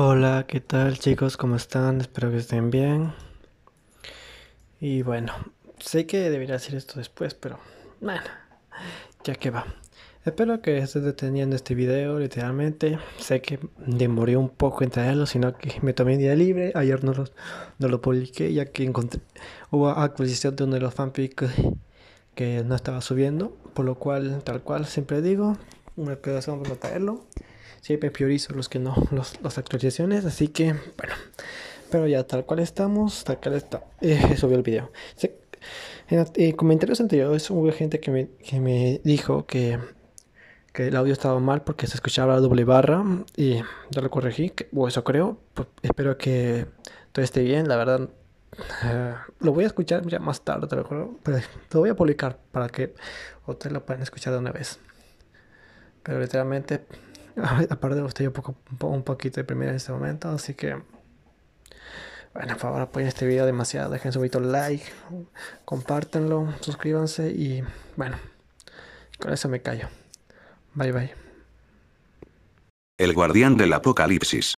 Hola, ¿qué tal chicos? ¿Cómo están? Espero que estén bien. Y bueno, sé que debería hacer esto después, pero bueno, ya que va. Espero que estés deteniendo este video, literalmente. Sé que demoré un poco en traerlo, sino que me tomé día libre. Ayer no lo, lo publiqué, ya que encontré, hubo adquisición de uno de los fanpics que no estaba subiendo. Por lo cual, tal cual, siempre digo, una solo para traerlo siempre priorizo los que no, los, las actualizaciones, así que bueno, pero ya tal cual estamos, tal cual está, eh, el video. en, comentarios anteriores hubo gente que me, que me dijo que, que, el audio estaba mal porque se escuchaba la doble barra y ya lo corregí, o eso creo, pues, espero que todo esté bien, la verdad lo voy a escuchar ya más tarde, te lo lo voy a publicar para que ustedes lo puedan escuchar de una vez. Pero literalmente Aparte me gustaría un, poco, un poquito deprimido en este momento, así que... Bueno, por favor apoyen este video demasiado, dejen su vito like, compártanlo, suscríbanse y bueno, con eso me callo. Bye bye. El guardián del apocalipsis.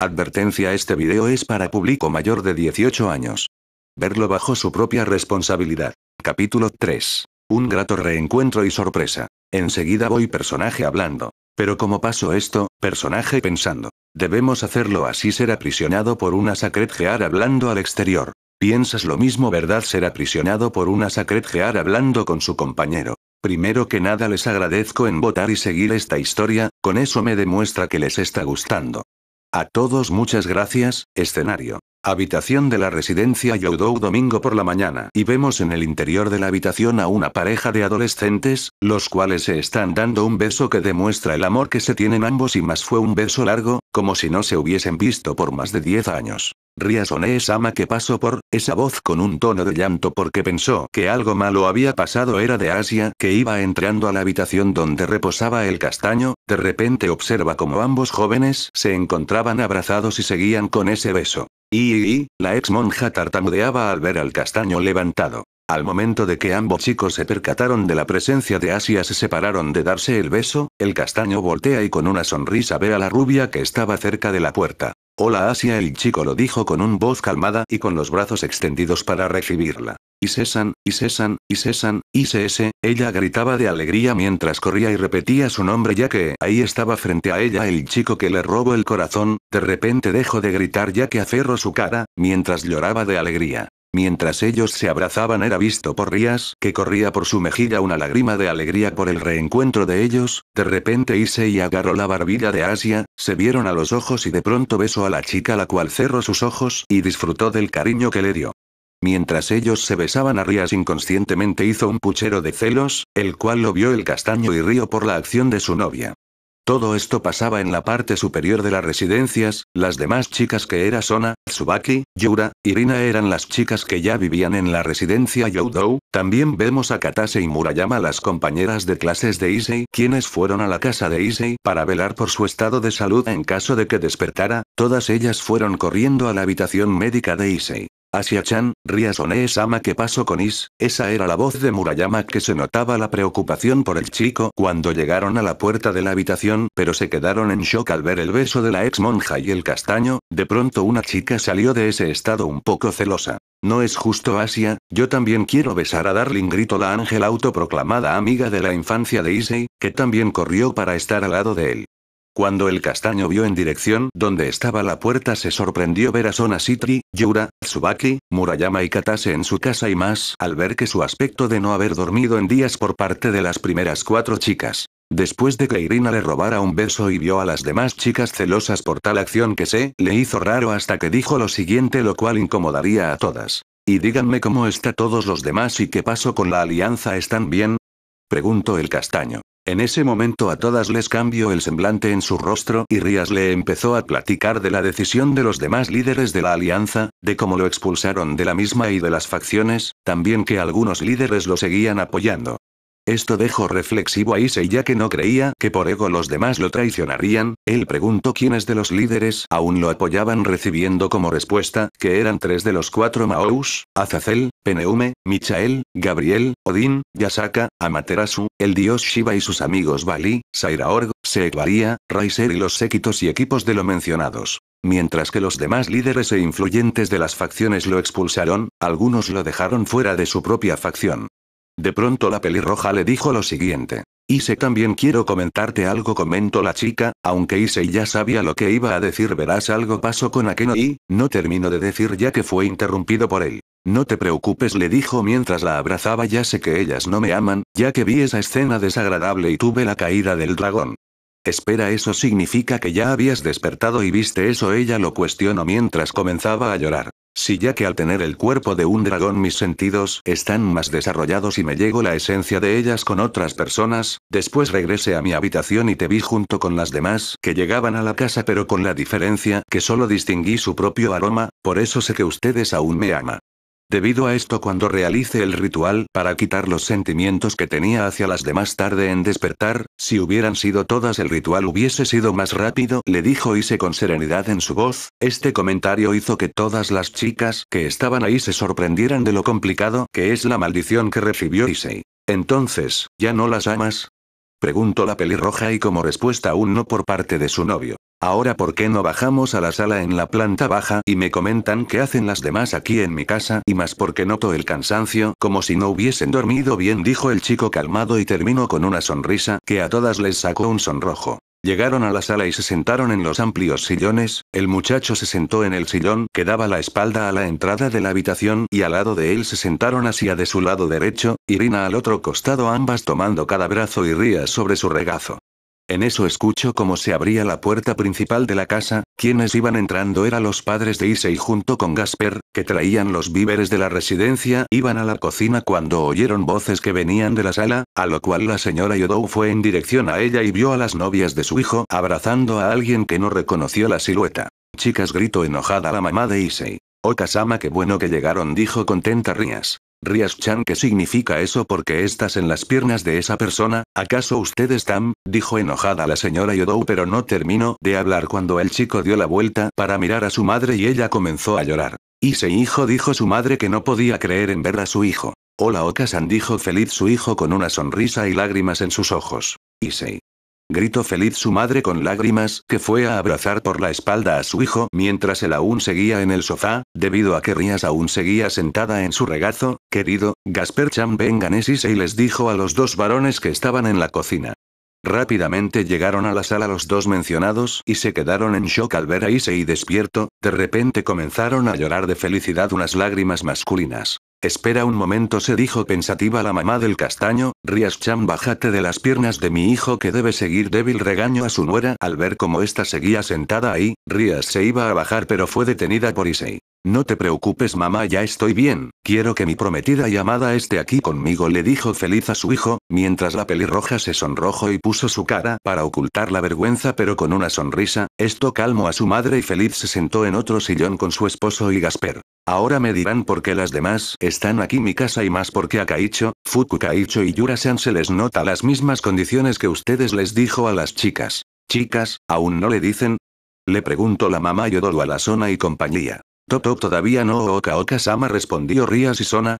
Advertencia este video es para público mayor de 18 años. Verlo bajo su propia responsabilidad. Capítulo 3. Un grato reencuentro y sorpresa. Enseguida voy personaje hablando. Pero como pasó esto, personaje pensando. Debemos hacerlo así ser aprisionado por una sacred gear hablando al exterior. Piensas lo mismo verdad ser aprisionado por una sacred gear hablando con su compañero. Primero que nada les agradezco en votar y seguir esta historia, con eso me demuestra que les está gustando. A todos muchas gracias, escenario. Habitación de la residencia Yodou domingo por la mañana y vemos en el interior de la habitación a una pareja de adolescentes, los cuales se están dando un beso que demuestra el amor que se tienen ambos y más fue un beso largo, como si no se hubiesen visto por más de 10 años. Riasone-sama que pasó por, esa voz con un tono de llanto porque pensó que algo malo había pasado era de Asia que iba entrando a la habitación donde reposaba el castaño, de repente observa como ambos jóvenes se encontraban abrazados y seguían con ese beso. Y, y la ex monja tartamudeaba al ver al castaño levantado. Al momento de que ambos chicos se percataron de la presencia de Asia se separaron de darse el beso, el castaño voltea y con una sonrisa ve a la rubia que estaba cerca de la puerta. Hola Asia el chico lo dijo con un voz calmada y con los brazos extendidos para recibirla. Y cesan, y cesan, y cesan, y ella gritaba de alegría mientras corría y repetía su nombre ya que ahí estaba frente a ella el chico que le robó el corazón, de repente dejó de gritar ya que aferró su cara, mientras lloraba de alegría. Mientras ellos se abrazaban era visto por Rías, que corría por su mejilla una lágrima de alegría por el reencuentro de ellos, de repente y agarró la barbilla de Asia, se vieron a los ojos y de pronto besó a la chica la cual cerró sus ojos y disfrutó del cariño que le dio. Mientras ellos se besaban a Rías inconscientemente hizo un puchero de celos, el cual lo vio el castaño y río por la acción de su novia. Todo esto pasaba en la parte superior de las residencias, las demás chicas que era Sona, Tsubaki, Yura, Irina eran las chicas que ya vivían en la residencia Youdou, también vemos a Katase y Murayama las compañeras de clases de Issei quienes fueron a la casa de Issei para velar por su estado de salud en caso de que despertara, todas ellas fueron corriendo a la habitación médica de Issei. Asia-chan, Riasone-sama ¿qué pasó con Is? Esa era la voz de Murayama que se notaba la preocupación por el chico cuando llegaron a la puerta de la habitación, pero se quedaron en shock al ver el beso de la ex monja y el castaño, de pronto una chica salió de ese estado un poco celosa. No es justo Asia, yo también quiero besar a Darling grito la ángel autoproclamada amiga de la infancia de Issei, que también corrió para estar al lado de él. Cuando el castaño vio en dirección donde estaba la puerta se sorprendió ver a Sona Sitri, Yura, Tsubaki, Murayama y Katase en su casa y más al ver que su aspecto de no haber dormido en días por parte de las primeras cuatro chicas. Después de que Irina le robara un beso y vio a las demás chicas celosas por tal acción que se le hizo raro hasta que dijo lo siguiente lo cual incomodaría a todas. Y díganme cómo está todos los demás y qué pasó con la alianza están bien, preguntó el castaño. En ese momento a todas les cambió el semblante en su rostro y Rías le empezó a platicar de la decisión de los demás líderes de la alianza, de cómo lo expulsaron de la misma y de las facciones, también que algunos líderes lo seguían apoyando. Esto dejó reflexivo a Issei ya que no creía que por ego los demás lo traicionarían, él preguntó quiénes de los líderes aún lo apoyaban recibiendo como respuesta, que eran tres de los cuatro Maous, Azazel, Peneume, Michael, Gabriel, Odin, Yasaka, Amaterasu, el dios Shiva y sus amigos Bali, Sairaorg, Seekvaria, Raiser y los séquitos y equipos de lo mencionados. Mientras que los demás líderes e influyentes de las facciones lo expulsaron, algunos lo dejaron fuera de su propia facción. De pronto la pelirroja le dijo lo siguiente. Ise también quiero comentarte algo comentó la chica, aunque Ise ya sabía lo que iba a decir verás algo pasó con Akeno y, no termino de decir ya que fue interrumpido por él. No te preocupes le dijo mientras la abrazaba ya sé que ellas no me aman, ya que vi esa escena desagradable y tuve la caída del dragón. Espera eso significa que ya habías despertado y viste eso ella lo cuestionó mientras comenzaba a llorar. Si ya que al tener el cuerpo de un dragón mis sentidos están más desarrollados y me llego la esencia de ellas con otras personas, después regresé a mi habitación y te vi junto con las demás que llegaban a la casa pero con la diferencia que solo distinguí su propio aroma, por eso sé que ustedes aún me ama. Debido a esto cuando realice el ritual para quitar los sentimientos que tenía hacia las demás tarde en despertar, si hubieran sido todas el ritual hubiese sido más rápido, le dijo Ise con serenidad en su voz, este comentario hizo que todas las chicas que estaban ahí se sorprendieran de lo complicado que es la maldición que recibió Ise. Entonces, ¿ya no las amas? Preguntó la pelirroja y como respuesta un no por parte de su novio. Ahora ¿por qué no bajamos a la sala en la planta baja y me comentan qué hacen las demás aquí en mi casa y más porque noto el cansancio como si no hubiesen dormido bien dijo el chico calmado y terminó con una sonrisa que a todas les sacó un sonrojo. Llegaron a la sala y se sentaron en los amplios sillones, el muchacho se sentó en el sillón que daba la espalda a la entrada de la habitación y al lado de él se sentaron Asia de su lado derecho, Irina al otro costado ambas tomando cada brazo y Ría sobre su regazo. En eso escucho cómo se abría la puerta principal de la casa, quienes iban entrando eran los padres de Issei junto con Gasper, que traían los víveres de la residencia, iban a la cocina cuando oyeron voces que venían de la sala, a lo cual la señora Yodou fue en dirección a ella y vio a las novias de su hijo abrazando a alguien que no reconoció la silueta. Chicas gritó enojada la mamá de Issei. Okasama, oh, qué bueno que llegaron, dijo contenta Rías. Rías-chan, ¿qué significa eso porque estás en las piernas de esa persona? ¿Acaso ustedes están? dijo enojada la señora Yodou, pero no terminó de hablar cuando el chico dio la vuelta para mirar a su madre y ella comenzó a llorar. Ise hijo dijo su madre que no podía creer en ver a su hijo. Hola Okasan oh, dijo feliz su hijo con una sonrisa y lágrimas en sus ojos. Isei gritó feliz su madre con lágrimas, que fue a abrazar por la espalda a su hijo mientras él aún seguía en el sofá, debido a que Rías aún seguía sentada en su regazo, querido, Gasper Chambenganes y les dijo a los dos varones que estaban en la cocina. Rápidamente llegaron a la sala los dos mencionados y se quedaron en shock al ver a Issei despierto, de repente comenzaron a llorar de felicidad unas lágrimas masculinas. Espera un momento, se dijo pensativa la mamá del castaño, Rías chan bájate de las piernas de mi hijo que debe seguir débil regaño a su nuera. Al ver como esta seguía sentada ahí, Rías se iba a bajar pero fue detenida por Issei. No te preocupes mamá, ya estoy bien, quiero que mi prometida y amada esté aquí conmigo, le dijo feliz a su hijo, mientras la pelirroja se sonrojó y puso su cara para ocultar la vergüenza pero con una sonrisa, esto calmó a su madre y feliz se sentó en otro sillón con su esposo y Gasper. Ahora me dirán por qué las demás están aquí mi casa y más porque a Kaicho, Fuku Kaicho y yura se les nota las mismas condiciones que ustedes les dijo a las chicas. Chicas, ¿aún no le dicen? Le preguntó la mamá Yodoro a la zona y compañía. Top todavía no Oka Oka-sama respondió y Sona.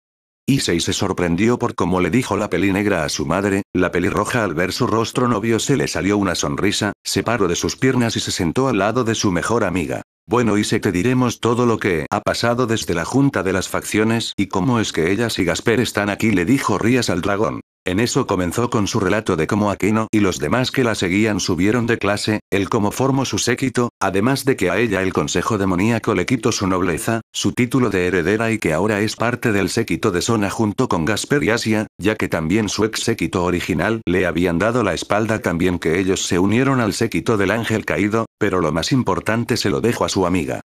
Issei se sorprendió por cómo le dijo la peli negra a su madre, la pelirroja al ver su rostro novio se le salió una sonrisa, se paró de sus piernas y se sentó al lado de su mejor amiga. Bueno Issei te diremos todo lo que ha pasado desde la junta de las facciones y cómo es que ellas y Gasper están aquí le dijo Rías al dragón. En eso comenzó con su relato de cómo Aquino y los demás que la seguían subieron de clase, el cómo formó su séquito, además de que a ella el consejo demoníaco le quitó su nobleza, su título de heredera y que ahora es parte del séquito de Sona junto con Gasper y Asia, ya que también su ex séquito original le habían dado la espalda también que ellos se unieron al séquito del ángel caído, pero lo más importante se lo dejo a su amiga.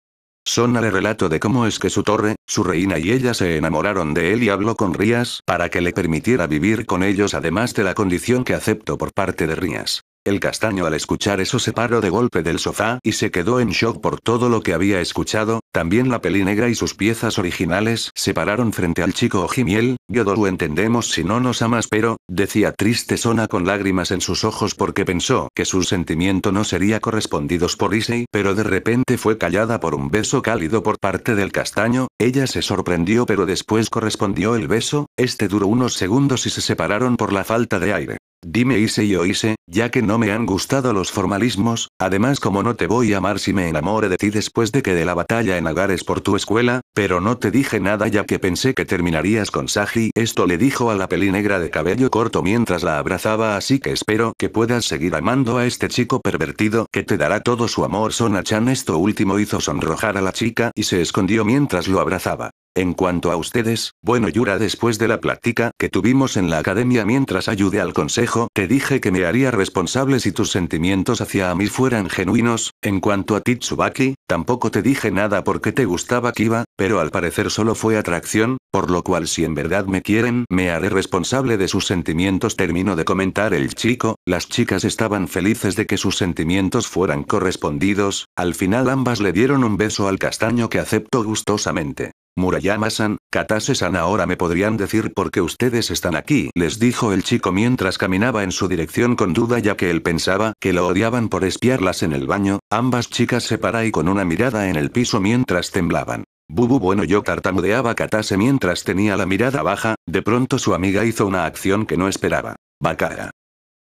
Sona le relato de cómo es que su torre, su reina y ella se enamoraron de él y habló con Rías para que le permitiera vivir con ellos además de la condición que aceptó por parte de Rías. El castaño al escuchar eso se paró de golpe del sofá y se quedó en shock por todo lo que había escuchado, también la peli negra y sus piezas originales se pararon frente al chico ojimiel, Yodoru entendemos si no nos amas pero, decía triste Sona con lágrimas en sus ojos porque pensó que su sentimiento no sería correspondidos por Issei, pero de repente fue callada por un beso cálido por parte del castaño, ella se sorprendió pero después correspondió el beso, este duró unos segundos y se separaron por la falta de aire. Dime hice y hice, ya que no me han gustado los formalismos, además como no te voy a amar si me enamore de ti después de que de la batalla en Agares por tu escuela, pero no te dije nada ya que pensé que terminarías con Saji. Esto le dijo a la peli negra de cabello corto mientras la abrazaba así que espero que puedas seguir amando a este chico pervertido que te dará todo su amor. Sona-chan esto último hizo sonrojar a la chica y se escondió mientras lo abrazaba. En cuanto a ustedes, bueno Yura después de la plática que tuvimos en la academia mientras ayudé al consejo, te dije que me haría responsable si tus sentimientos hacia mí fueran genuinos, en cuanto a Titsubaki, tampoco te dije nada porque te gustaba Kiba, pero al parecer solo fue atracción, por lo cual si en verdad me quieren me haré responsable de sus sentimientos termino de comentar el chico, las chicas estaban felices de que sus sentimientos fueran correspondidos, al final ambas le dieron un beso al castaño que aceptó gustosamente. Murayama-san, Katase-san ahora me podrían decir por qué ustedes están aquí, les dijo el chico mientras caminaba en su dirección con duda ya que él pensaba que lo odiaban por espiarlas en el baño, ambas chicas se para y con una mirada en el piso mientras temblaban. Bubu bueno yo tartamudeaba Katase mientras tenía la mirada baja, de pronto su amiga hizo una acción que no esperaba. Bakara.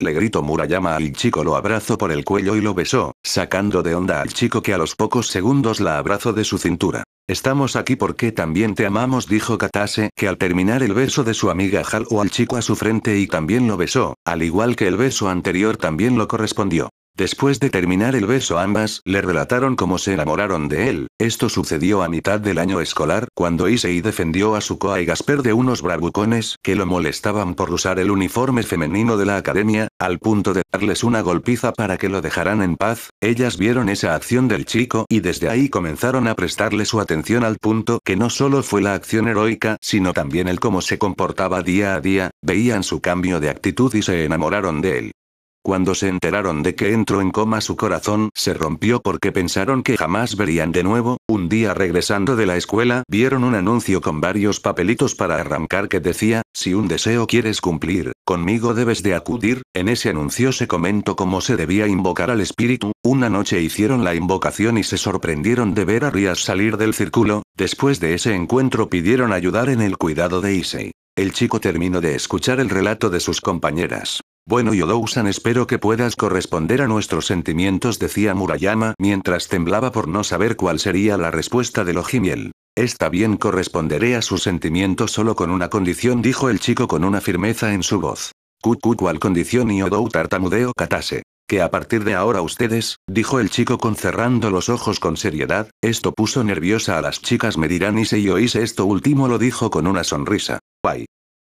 Le gritó Murayama al chico, lo abrazó por el cuello y lo besó, sacando de onda al chico que a los pocos segundos la abrazó de su cintura. Estamos aquí porque también te amamos, dijo Katase, que al terminar el beso de su amiga Hal o al chico a su frente y también lo besó, al igual que el beso anterior también lo correspondió. Después de terminar el beso ambas le relataron cómo se enamoraron de él, esto sucedió a mitad del año escolar, cuando Issei defendió a coa y Gasper de unos bravucones que lo molestaban por usar el uniforme femenino de la academia, al punto de darles una golpiza para que lo dejaran en paz, ellas vieron esa acción del chico y desde ahí comenzaron a prestarle su atención al punto que no solo fue la acción heroica, sino también el cómo se comportaba día a día, veían su cambio de actitud y se enamoraron de él. Cuando se enteraron de que entró en coma su corazón se rompió porque pensaron que jamás verían de nuevo, un día regresando de la escuela vieron un anuncio con varios papelitos para arrancar que decía, si un deseo quieres cumplir, conmigo debes de acudir, en ese anuncio se comentó cómo se debía invocar al espíritu, una noche hicieron la invocación y se sorprendieron de ver a Rías salir del círculo, después de ese encuentro pidieron ayudar en el cuidado de Issei. El chico terminó de escuchar el relato de sus compañeras. Bueno Yodou-san espero que puedas corresponder a nuestros sentimientos decía Murayama mientras temblaba por no saber cuál sería la respuesta de Lojimiel. Está bien corresponderé a sus sentimientos solo con una condición dijo el chico con una firmeza en su voz. Cucu cual condición y tartamudeo katase. Que a partir de ahora ustedes, dijo el chico con cerrando los ojos con seriedad, esto puso nerviosa a las chicas me dirán y se yo hice esto último lo dijo con una sonrisa. Bye.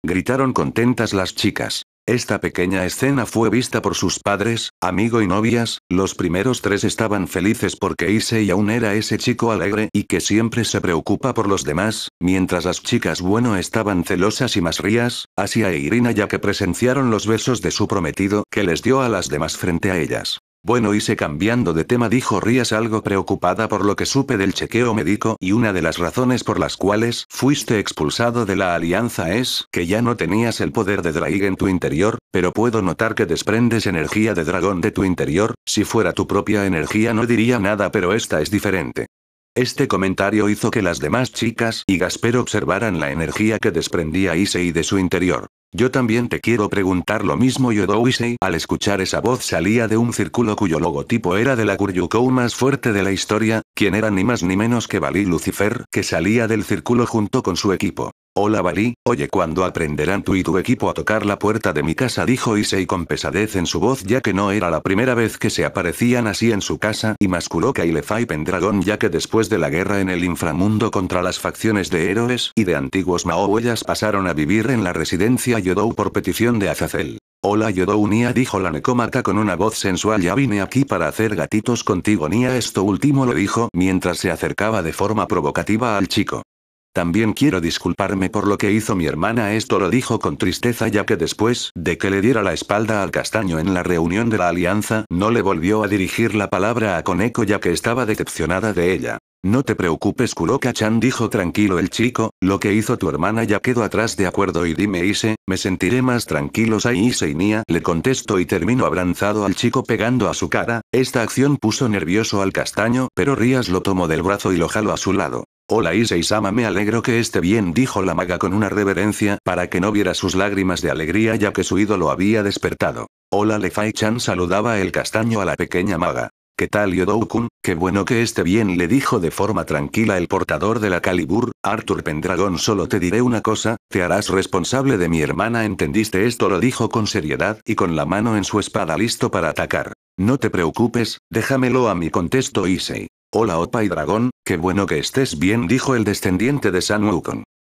Gritaron contentas las chicas. Esta pequeña escena fue vista por sus padres, amigo y novias, los primeros tres estaban felices porque Issei aún era ese chico alegre y que siempre se preocupa por los demás, mientras las chicas bueno estaban celosas y más rías, Asia e Irina ya que presenciaron los besos de su prometido que les dio a las demás frente a ellas. Bueno, hice cambiando de tema, dijo Rías algo preocupada por lo que supe del chequeo médico y una de las razones por las cuales fuiste expulsado de la alianza es que ya no tenías el poder de Draig en tu interior, pero puedo notar que desprendes energía de dragón de tu interior, si fuera tu propia energía no diría nada, pero esta es diferente. Este comentario hizo que las demás chicas y Gasper observaran la energía que desprendía y de su interior. Yo también te quiero preguntar lo mismo yodowise al escuchar esa voz salía de un círculo cuyo logotipo era de la Kuryukou más fuerte de la historia, quien era ni más ni menos que Bali Lucifer que salía del círculo junto con su equipo. Hola Bali, oye cuando aprenderán tú y tu equipo a tocar la puerta de mi casa dijo Issei con pesadez en su voz ya que no era la primera vez que se aparecían así en su casa y masculó y Lefai Pendragon ya que después de la guerra en el inframundo contra las facciones de héroes y de antiguos Mao pasaron a vivir en la residencia Yodou por petición de Azazel. Hola Yodou Nia dijo la necómata con una voz sensual ya vine aquí para hacer gatitos contigo Nia esto último lo dijo mientras se acercaba de forma provocativa al chico. También quiero disculparme por lo que hizo mi hermana. Esto lo dijo con tristeza ya que después de que le diera la espalda al castaño en la reunión de la alianza, no le volvió a dirigir la palabra a Coneco ya que estaba decepcionada de ella. No te preocupes Kuroka-chan dijo tranquilo el chico, lo que hizo tu hermana ya quedó atrás de acuerdo y dime Ise, me sentiré más tranquilo Sai Ise y Nia le contesto y termino abrazado al chico pegando a su cara, esta acción puso nervioso al castaño pero Rías lo tomó del brazo y lo jaló a su lado. Hola Ise Sama me alegro que esté bien dijo la maga con una reverencia para que no viera sus lágrimas de alegría ya que su ídolo había despertado. Hola Lefai-chan saludaba el castaño a la pequeña maga. ¿Qué tal yodou Qué bueno que esté bien le dijo de forma tranquila el portador de la Calibur, Arthur Pendragon solo te diré una cosa, te harás responsable de mi hermana entendiste esto lo dijo con seriedad y con la mano en su espada listo para atacar. No te preocupes, déjamelo a mí contestó Isei. Hola Opa y Dragón, qué bueno que estés bien dijo el descendiente de San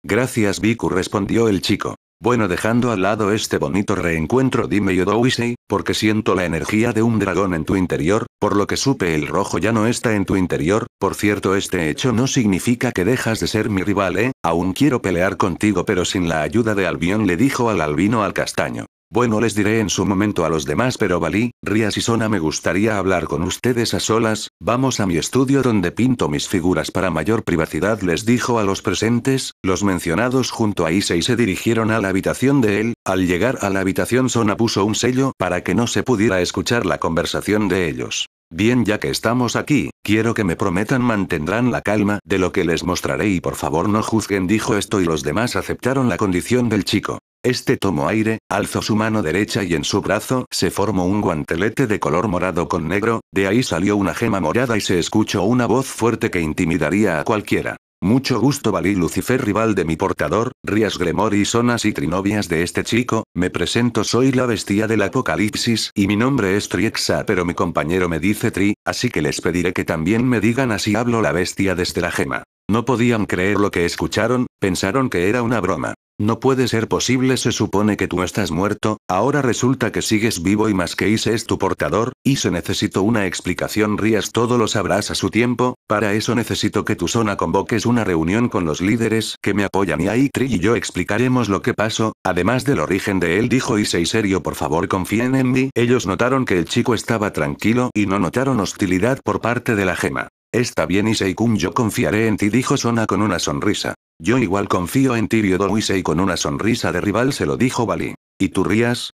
Gracias Biku respondió el chico. Bueno, dejando al lado este bonito reencuentro, dime Yodowisei, porque siento la energía de un dragón en tu interior, por lo que supe el rojo ya no está en tu interior, por cierto este hecho no significa que dejas de ser mi rival, ¿eh? Aún quiero pelear contigo pero sin la ayuda de Albion le dijo al albino al castaño. Bueno, les diré en su momento a los demás, pero valí, Rías y Sona me gustaría hablar con ustedes a solas, vamos a mi estudio donde pinto mis figuras para mayor privacidad, les dijo a los presentes, los mencionados junto a Ise y se dirigieron a la habitación de él, al llegar a la habitación Sona puso un sello para que no se pudiera escuchar la conversación de ellos. Bien, ya que estamos aquí, quiero que me prometan mantendrán la calma de lo que les mostraré y por favor no juzguen, dijo esto y los demás aceptaron la condición del chico. Este tomó aire, alzó su mano derecha y en su brazo se formó un guantelete de color morado con negro, de ahí salió una gema morada y se escuchó una voz fuerte que intimidaría a cualquiera. Mucho gusto valí Lucifer rival de mi portador, Rías Gremor y sonas y trinovias de este chico, me presento soy la bestia del apocalipsis y mi nombre es Triexa pero mi compañero me dice Tri, así que les pediré que también me digan así hablo la bestia desde la gema. No podían creer lo que escucharon, pensaron que era una broma. No puede ser posible, se supone que tú estás muerto, ahora resulta que sigues vivo y más que Ise es tu portador, y se necesito una explicación, Rías todo lo sabrás a su tiempo, para eso necesito que tu Sona convoques una reunión con los líderes que me apoyan y ahí Tri y yo explicaremos lo que pasó, además del origen de él, dijo Ise y serio, por favor confíen en mí. Ellos notaron que el chico estaba tranquilo y no notaron hostilidad por parte de la gema. Está bien Ise y Kun yo confiaré en ti, dijo Sona con una sonrisa. Yo igual confío en Tirio Doise y con una sonrisa de rival se lo dijo Bali. ¿Y tú rías?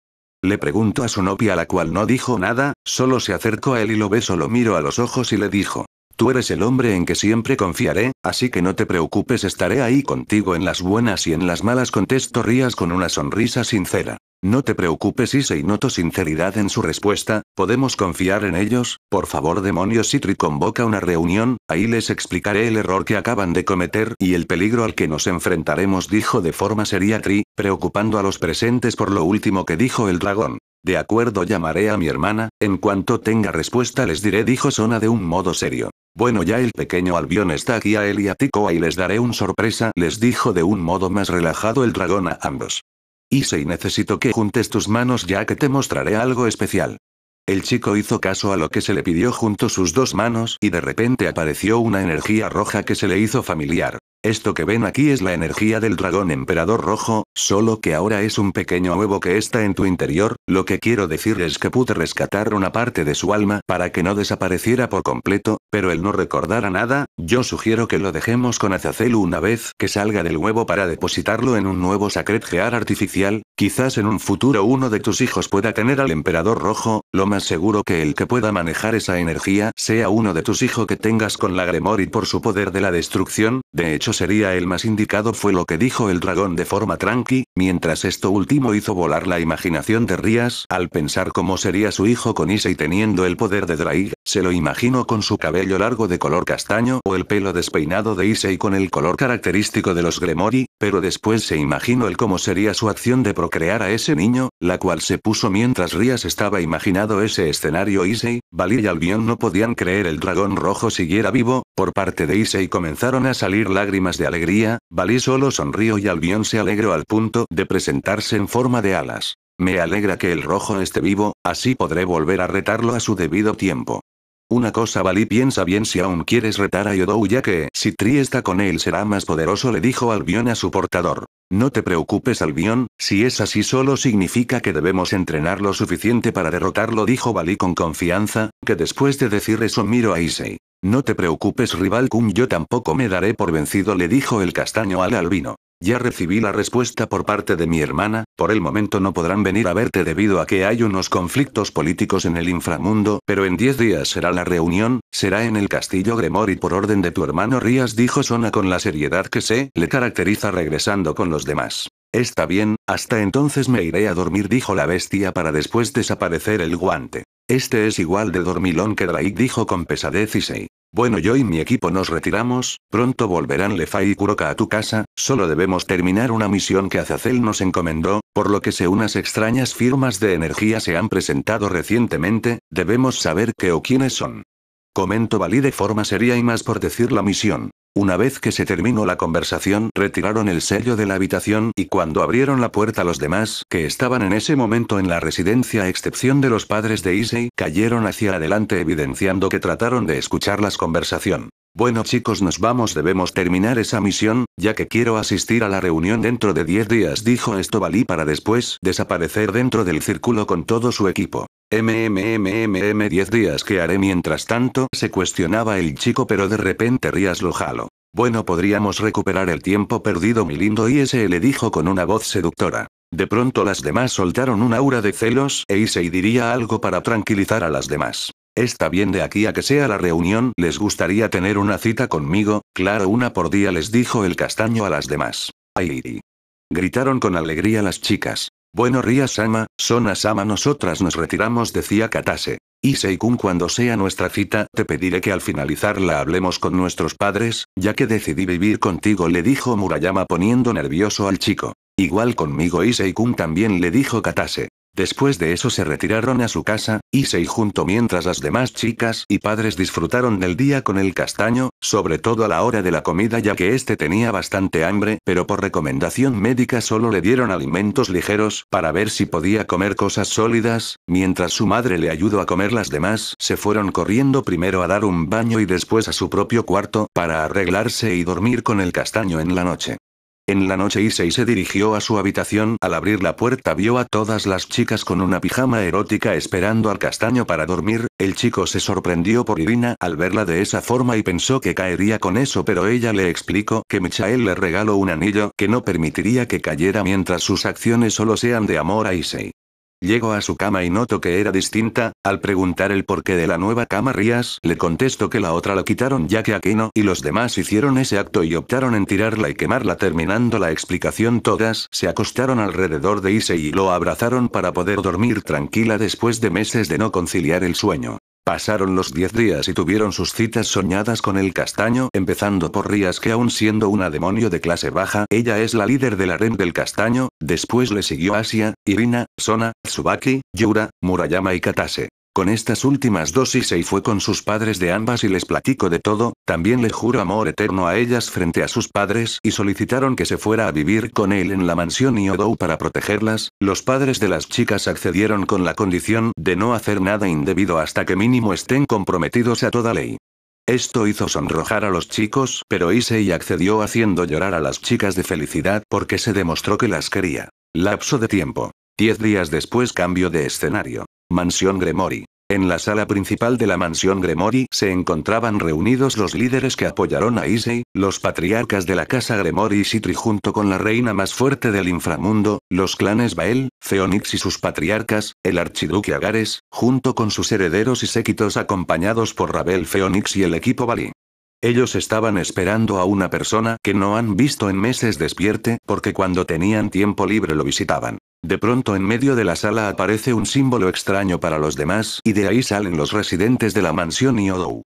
Le pregunto a su novia la cual no dijo nada, solo se acercó a él y lo beso lo miro a los ojos y le dijo. Tú eres el hombre en que siempre confiaré, así que no te preocupes estaré ahí contigo en las buenas y en las malas contesto Rías con una sonrisa sincera. No te preocupes Issei noto sinceridad en su respuesta, podemos confiar en ellos, por favor demonios tri convoca una reunión, ahí les explicaré el error que acaban de cometer y el peligro al que nos enfrentaremos dijo de forma seria Tri, preocupando a los presentes por lo último que dijo el dragón. De acuerdo llamaré a mi hermana, en cuanto tenga respuesta les diré dijo Sona de un modo serio. Bueno ya el pequeño Albión está aquí a él y a y les daré un sorpresa les dijo de un modo más relajado el dragón a ambos. Issei necesito que juntes tus manos ya que te mostraré algo especial. El chico hizo caso a lo que se le pidió junto sus dos manos y de repente apareció una energía roja que se le hizo familiar. Esto que ven aquí es la energía del dragón emperador rojo, solo que ahora es un pequeño huevo que está en tu interior, lo que quiero decir es que pude rescatar una parte de su alma para que no desapareciera por completo, pero él no recordara nada, yo sugiero que lo dejemos con Azazel una vez que salga del huevo para depositarlo en un nuevo Sacred Gear artificial, quizás en un futuro uno de tus hijos pueda tener al emperador rojo, lo más seguro que el que pueda manejar esa energía sea uno de tus hijos que tengas con la gremor y por su poder de la destrucción, de hecho sería el más indicado fue lo que dijo el dragón de forma tranqui, mientras esto último hizo volar la imaginación de Rías al pensar cómo sería su hijo con Issei teniendo el poder de Draig, se lo imaginó con su cabello largo de color castaño o el pelo despeinado de Issei con el color característico de los Gremori, pero después se imaginó el cómo sería su acción de procrear a ese niño, la cual se puso mientras Rías estaba imaginado ese escenario Issei, Valir y Albion no podían creer el dragón rojo siguiera vivo, por parte de Issei comenzaron a salir lágrimas de alegría, Bali solo sonrió y Albion se alegró al punto de presentarse en forma de alas. Me alegra que el rojo esté vivo, así podré volver a retarlo a su debido tiempo. Una cosa Bali piensa bien si aún quieres retar a Yodou ya que si Tri está con él será más poderoso le dijo Albion a su portador. No te preocupes Albion, si es así solo significa que debemos entrenar lo suficiente para derrotarlo dijo Bali con confianza, que después de decir eso miro a Issei. No te preocupes, rival Kun, yo tampoco me daré por vencido, le dijo el castaño al albino. Ya recibí la respuesta por parte de mi hermana, por el momento no podrán venir a verte debido a que hay unos conflictos políticos en el inframundo, pero en 10 días será la reunión, será en el castillo Gremor y por orden de tu hermano Rías dijo Sona con la seriedad que se le caracteriza regresando con los demás. Está bien, hasta entonces me iré a dormir dijo la bestia para después desaparecer el guante. Este es igual de dormilón que Drake dijo con pesadez y se. Bueno yo y mi equipo nos retiramos, pronto volverán Lefay y Kuroka a tu casa, solo debemos terminar una misión que Azazel nos encomendó, por lo que se unas extrañas firmas de energía se han presentado recientemente, debemos saber qué o quiénes son. Comento de forma seria y más por decir la misión. Una vez que se terminó la conversación, retiraron el sello de la habitación y cuando abrieron la puerta los demás, que estaban en ese momento en la residencia a excepción de los padres de Issei, cayeron hacia adelante evidenciando que trataron de escuchar las conversación. Bueno chicos nos vamos debemos terminar esa misión, ya que quiero asistir a la reunión dentro de 10 días dijo esto Bali para después desaparecer dentro del círculo con todo su equipo. MMMMM 10 días que haré mientras tanto se cuestionaba el chico pero de repente Rías lo jalo. Bueno podríamos recuperar el tiempo perdido mi lindo y ese le dijo con una voz seductora. De pronto las demás soltaron un aura de celos e Issei diría algo para tranquilizar a las demás. Está bien de aquí a que sea la reunión, les gustaría tener una cita conmigo, claro una por día les dijo el castaño a las demás. Ay. Gritaron con alegría las chicas. Bueno Ria-sama, Sona-sama nosotras nos retiramos decía Katase. Iseikun cuando sea nuestra cita te pediré que al finalizarla hablemos con nuestros padres, ya que decidí vivir contigo le dijo Murayama poniendo nervioso al chico. Igual conmigo Iseikun también le dijo Katase. Después de eso se retiraron a su casa, y se junto mientras las demás chicas y padres disfrutaron del día con el castaño, sobre todo a la hora de la comida ya que este tenía bastante hambre, pero por recomendación médica solo le dieron alimentos ligeros para ver si podía comer cosas sólidas, mientras su madre le ayudó a comer las demás, se fueron corriendo primero a dar un baño y después a su propio cuarto para arreglarse y dormir con el castaño en la noche. En la noche Issei se dirigió a su habitación. Al abrir la puerta vio a todas las chicas con una pijama erótica esperando al castaño para dormir. El chico se sorprendió por Irina al verla de esa forma y pensó que caería con eso pero ella le explicó que Michael le regaló un anillo que no permitiría que cayera mientras sus acciones solo sean de amor a Issei. Llego a su cama y noto que era distinta, al preguntar el porqué de la nueva cama Rías le contesto que la otra la quitaron ya que Aquino y los demás hicieron ese acto y optaron en tirarla y quemarla terminando la explicación todas se acostaron alrededor de Issei y lo abrazaron para poder dormir tranquila después de meses de no conciliar el sueño. Pasaron los diez días y tuvieron sus citas soñadas con el castaño, empezando por Rías que aún siendo una demonio de clase baja, ella es la líder del red del castaño, después le siguió Asia, Irina, Sona, Tsubaki, Yura, Murayama y Katase. Con estas últimas dosis y fue con sus padres de ambas y les platico de todo, también le juro amor eterno a ellas frente a sus padres y solicitaron que se fuera a vivir con él en la mansión Yodou para protegerlas, los padres de las chicas accedieron con la condición de no hacer nada indebido hasta que mínimo estén comprometidos a toda ley. Esto hizo sonrojar a los chicos, pero Issei accedió haciendo llorar a las chicas de felicidad porque se demostró que las quería. Lapso de tiempo. Diez días después cambio de escenario. Mansión Gremori. En la sala principal de la mansión Gremori se encontraban reunidos los líderes que apoyaron a Issei, los patriarcas de la casa Gremory y Sitri junto con la reina más fuerte del inframundo, los clanes Bael, Feonix y sus patriarcas, el archiduque Agares, junto con sus herederos y séquitos acompañados por Rabel Feonix y el equipo Bali. Ellos estaban esperando a una persona que no han visto en meses despierte, porque cuando tenían tiempo libre lo visitaban. De pronto en medio de la sala aparece un símbolo extraño para los demás y de ahí salen los residentes de la mansión Yodou.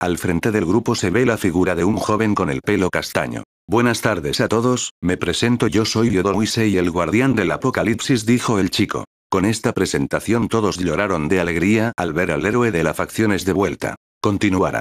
Al frente del grupo se ve la figura de un joven con el pelo castaño. Buenas tardes a todos, me presento yo soy Yodou y el guardián del apocalipsis dijo el chico. Con esta presentación todos lloraron de alegría al ver al héroe de las facciones de vuelta. Continuará.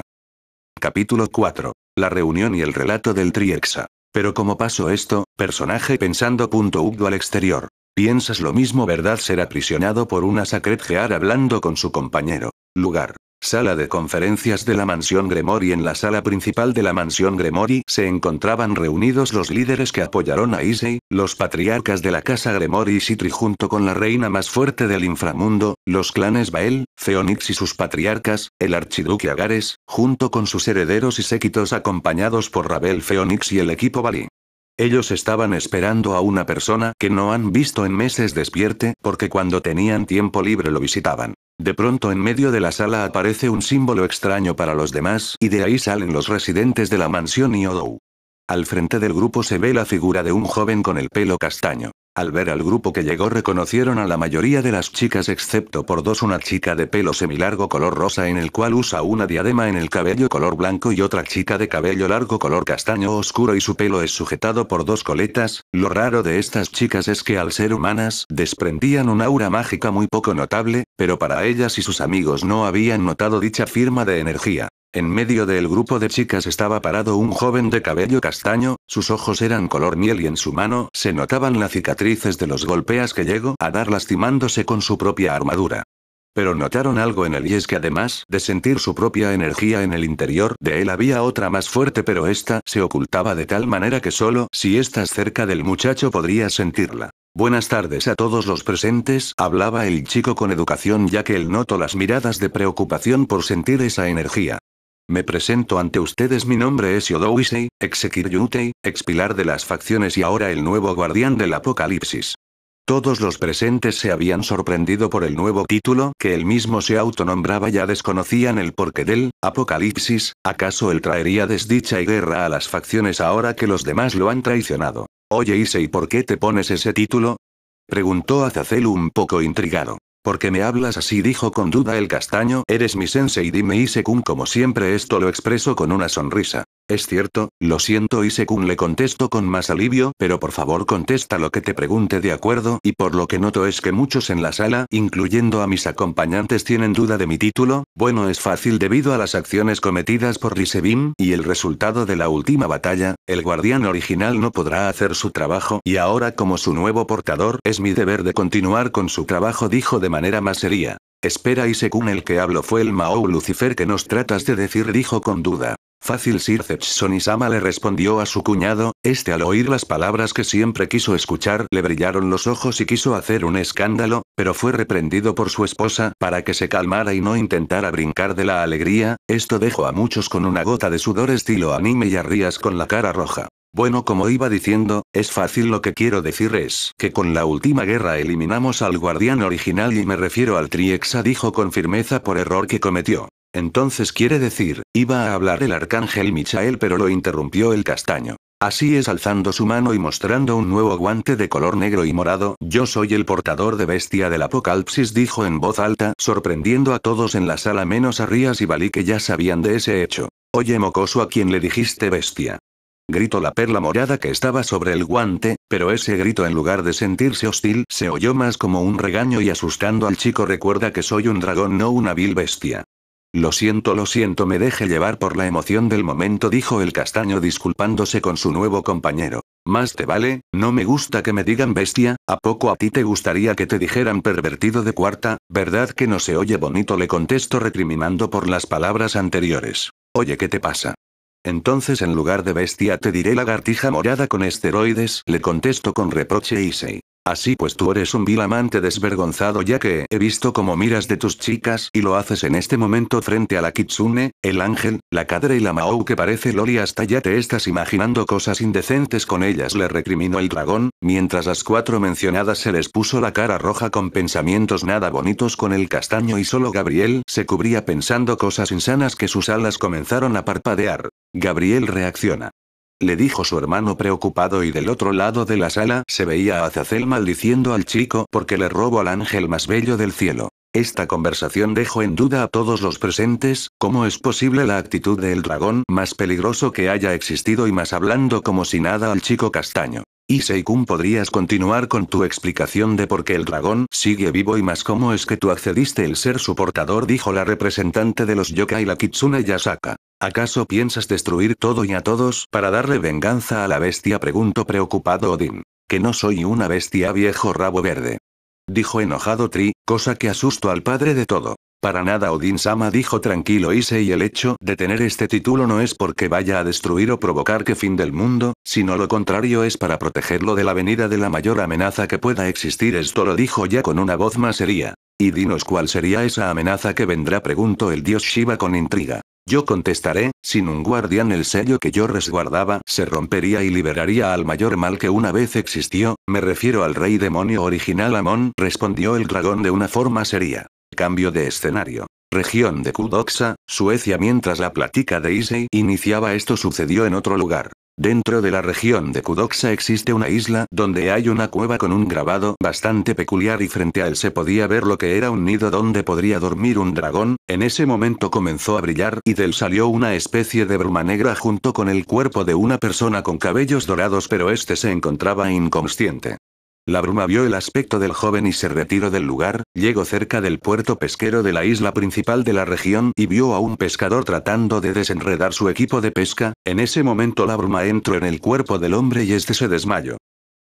Capítulo 4. La reunión y el relato del Triexa. Pero como pasó esto, personaje pensando. Punto al exterior. Piensas lo mismo, ¿verdad? Ser aprisionado por una Sacred Gear hablando con su compañero. Lugar. Sala de conferencias de la mansión Gremory. En la sala principal de la mansión Gremory se encontraban reunidos los líderes que apoyaron a Issei, los patriarcas de la casa Gremory y Sitri junto con la reina más fuerte del inframundo, los clanes Bael, Feonix y sus patriarcas, el archiduque Agares, junto con sus herederos y séquitos acompañados por Rabel Feonix y el equipo Bali. Ellos estaban esperando a una persona que no han visto en meses despierte, porque cuando tenían tiempo libre lo visitaban. De pronto en medio de la sala aparece un símbolo extraño para los demás, y de ahí salen los residentes de la mansión Yodou. Al frente del grupo se ve la figura de un joven con el pelo castaño. Al ver al grupo que llegó reconocieron a la mayoría de las chicas excepto por dos una chica de pelo semilargo color rosa en el cual usa una diadema en el cabello color blanco y otra chica de cabello largo color castaño oscuro y su pelo es sujetado por dos coletas, lo raro de estas chicas es que al ser humanas desprendían un aura mágica muy poco notable, pero para ellas y sus amigos no habían notado dicha firma de energía. En medio del grupo de chicas estaba parado un joven de cabello castaño, sus ojos eran color miel y en su mano se notaban la cicatriz de los golpeas que llegó a dar lastimándose con su propia armadura. Pero notaron algo en él y es que además de sentir su propia energía en el interior de él había otra más fuerte pero esta se ocultaba de tal manera que solo si estás cerca del muchacho podrías sentirla. Buenas tardes a todos los presentes, hablaba el chico con educación ya que él notó las miradas de preocupación por sentir esa energía. Me presento ante ustedes mi nombre es Yodowisei, ex expilar ex pilar de las facciones y ahora el nuevo guardián del apocalipsis. Todos los presentes se habían sorprendido por el nuevo título que él mismo se autonombraba ya desconocían el porqué del apocalipsis, acaso él traería desdicha y guerra a las facciones ahora que los demás lo han traicionado. Oye Issei ¿por qué te pones ese título? Preguntó Azazel un poco intrigado. Porque me hablas así? dijo con duda el castaño. Eres mi sensei, dime cum, Como siempre, esto lo expreso con una sonrisa. Es cierto, lo siento y según le contesto con más alivio, pero por favor contesta lo que te pregunte de acuerdo y por lo que noto es que muchos en la sala, incluyendo a mis acompañantes tienen duda de mi título, bueno es fácil debido a las acciones cometidas por Risebim y el resultado de la última batalla, el guardián original no podrá hacer su trabajo y ahora como su nuevo portador es mi deber de continuar con su trabajo dijo de manera más seria. Espera y según el que hablo fue el Mao Lucifer que nos tratas de decir dijo con duda. Fácil Sir Sonisama le respondió a su cuñado, este al oír las palabras que siempre quiso escuchar le brillaron los ojos y quiso hacer un escándalo, pero fue reprendido por su esposa para que se calmara y no intentara brincar de la alegría, esto dejó a muchos con una gota de sudor estilo anime y arrías con la cara roja. Bueno como iba diciendo, es fácil lo que quiero decir es que con la última guerra eliminamos al guardián original y me refiero al Triexa dijo con firmeza por error que cometió. Entonces quiere decir, iba a hablar el arcángel Michael pero lo interrumpió el castaño. Así es alzando su mano y mostrando un nuevo guante de color negro y morado, yo soy el portador de bestia del apocalipsis dijo en voz alta, sorprendiendo a todos en la sala menos a Rías y Balí que ya sabían de ese hecho. Oye mocoso a quien le dijiste bestia. Gritó la perla morada que estaba sobre el guante, pero ese grito en lugar de sentirse hostil se oyó más como un regaño y asustando al chico recuerda que soy un dragón no una vil bestia. Lo siento, lo siento, me deje llevar por la emoción del momento, dijo el castaño disculpándose con su nuevo compañero. Más te vale, no me gusta que me digan bestia, ¿a poco a ti te gustaría que te dijeran pervertido de cuarta? ¿Verdad que no se oye bonito? Le contesto recriminando por las palabras anteriores. Oye, ¿qué te pasa? Entonces en lugar de bestia te diré lagartija morada con esteroides, le contesto con reproche y se. Así pues tú eres un vil amante desvergonzado ya que he visto cómo miras de tus chicas y lo haces en este momento frente a la kitsune, el ángel, la cadre y la Mao que parece loli hasta ya te estás imaginando cosas indecentes con ellas le recriminó el dragón, mientras las cuatro mencionadas se les puso la cara roja con pensamientos nada bonitos con el castaño y solo Gabriel se cubría pensando cosas insanas que sus alas comenzaron a parpadear. Gabriel reacciona le dijo su hermano preocupado y del otro lado de la sala se veía a Azazel maldiciendo al chico porque le robó al ángel más bello del cielo. Esta conversación dejó en duda a todos los presentes, cómo es posible la actitud del dragón más peligroso que haya existido y más hablando como si nada al chico castaño. Y Seikun podrías continuar con tu explicación de por qué el dragón sigue vivo y más cómo es que tú accediste el ser su portador dijo la representante de los yokai la Kitsune Yasaka. ¿Acaso piensas destruir todo y a todos para darle venganza a la bestia? preguntó preocupado Odín. Que no soy una bestia viejo rabo verde. Dijo enojado Tri, cosa que asustó al padre de todo. Para nada Odín Sama dijo tranquilo Ise y el hecho de tener este título no es porque vaya a destruir o provocar que fin del mundo, sino lo contrario es para protegerlo de la venida de la mayor amenaza que pueda existir. Esto lo dijo ya con una voz más seria. Y dinos cuál sería esa amenaza que vendrá preguntó el dios Shiva con intriga. Yo contestaré, sin un guardián el sello que yo resguardaba se rompería y liberaría al mayor mal que una vez existió, me refiero al rey demonio original Amon, respondió el dragón de una forma seria. Cambio de escenario. Región de Kudoxa, Suecia mientras la plática de Issei iniciaba esto sucedió en otro lugar. Dentro de la región de Kudoxa existe una isla donde hay una cueva con un grabado bastante peculiar y frente a él se podía ver lo que era un nido donde podría dormir un dragón, en ese momento comenzó a brillar y del salió una especie de bruma negra junto con el cuerpo de una persona con cabellos dorados pero este se encontraba inconsciente. La bruma vio el aspecto del joven y se retiró del lugar, llegó cerca del puerto pesquero de la isla principal de la región y vio a un pescador tratando de desenredar su equipo de pesca, en ese momento la bruma entró en el cuerpo del hombre y este se desmayó.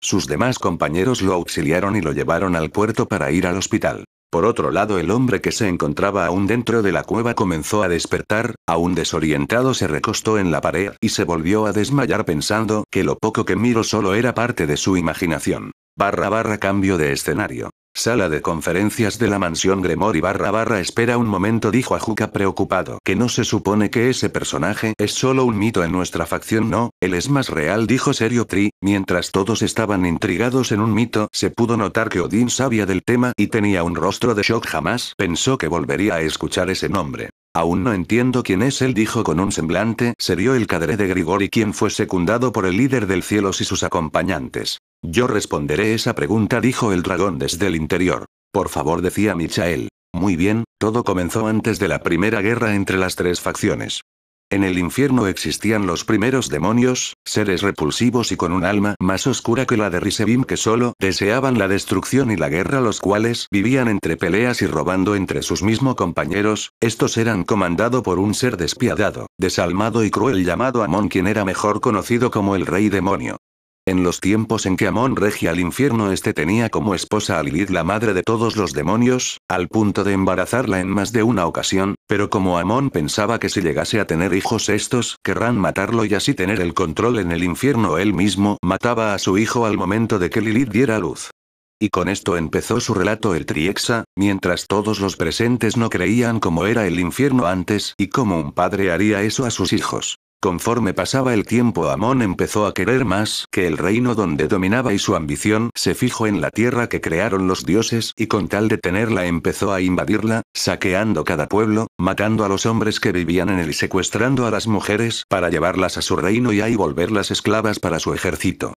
Sus demás compañeros lo auxiliaron y lo llevaron al puerto para ir al hospital. Por otro lado, el hombre que se encontraba aún dentro de la cueva comenzó a despertar, aún desorientado se recostó en la pared y se volvió a desmayar pensando que lo poco que miro solo era parte de su imaginación barra barra cambio de escenario. Sala de conferencias de la mansión Gremory barra barra espera un momento dijo Ajuka preocupado que no se supone que ese personaje es solo un mito en nuestra facción no, él es más real dijo Serio Tri, mientras todos estaban intrigados en un mito se pudo notar que Odín sabía del tema y tenía un rostro de shock jamás pensó que volvería a escuchar ese nombre. Aún no entiendo quién es él dijo con un semblante serio el cadre de Grigori quien fue secundado por el líder del cielo y sus acompañantes. Yo responderé esa pregunta, dijo el dragón desde el interior. Por favor, decía Michael. Muy bien, todo comenzó antes de la primera guerra entre las tres facciones. En el infierno existían los primeros demonios, seres repulsivos y con un alma más oscura que la de Risebim que solo deseaban la destrucción y la guerra, los cuales vivían entre peleas y robando entre sus mismos compañeros, estos eran comandados por un ser despiadado, desalmado y cruel llamado Amon quien era mejor conocido como el rey demonio. En los tiempos en que Amón regía el infierno este tenía como esposa a Lilith la madre de todos los demonios, al punto de embarazarla en más de una ocasión, pero como Amón pensaba que si llegase a tener hijos estos querrán matarlo y así tener el control en el infierno él mismo mataba a su hijo al momento de que Lilith diera luz. Y con esto empezó su relato el Triexa, mientras todos los presentes no creían cómo era el infierno antes y cómo un padre haría eso a sus hijos. Conforme pasaba el tiempo Amón empezó a querer más que el reino donde dominaba y su ambición se fijó en la tierra que crearon los dioses y con tal de tenerla empezó a invadirla, saqueando cada pueblo, matando a los hombres que vivían en él y secuestrando a las mujeres para llevarlas a su reino y ahí volverlas esclavas para su ejército.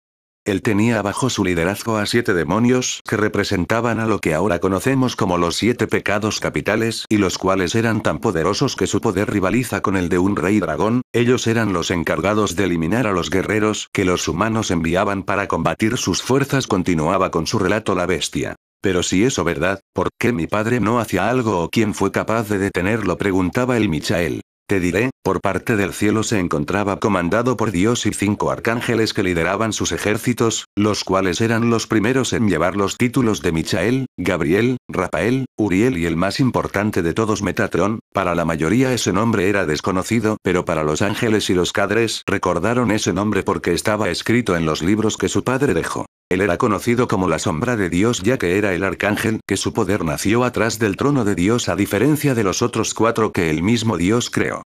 Él tenía bajo su liderazgo a siete demonios que representaban a lo que ahora conocemos como los siete pecados capitales y los cuales eran tan poderosos que su poder rivaliza con el de un rey dragón, ellos eran los encargados de eliminar a los guerreros que los humanos enviaban para combatir sus fuerzas continuaba con su relato la bestia. Pero si eso verdad, ¿por qué mi padre no hacía algo o quién fue capaz de detenerlo? preguntaba el Michael. Te diré, por parte del cielo se encontraba comandado por Dios y cinco arcángeles que lideraban sus ejércitos, los cuales eran los primeros en llevar los títulos de Michael, Gabriel, Rafael, Uriel y el más importante de todos Metatrón, para la mayoría ese nombre era desconocido, pero para los ángeles y los cadres recordaron ese nombre porque estaba escrito en los libros que su padre dejó. Él era conocido como la sombra de Dios ya que era el arcángel, que su poder nació atrás del trono de Dios a diferencia de los otros cuatro que el mismo Dios creó.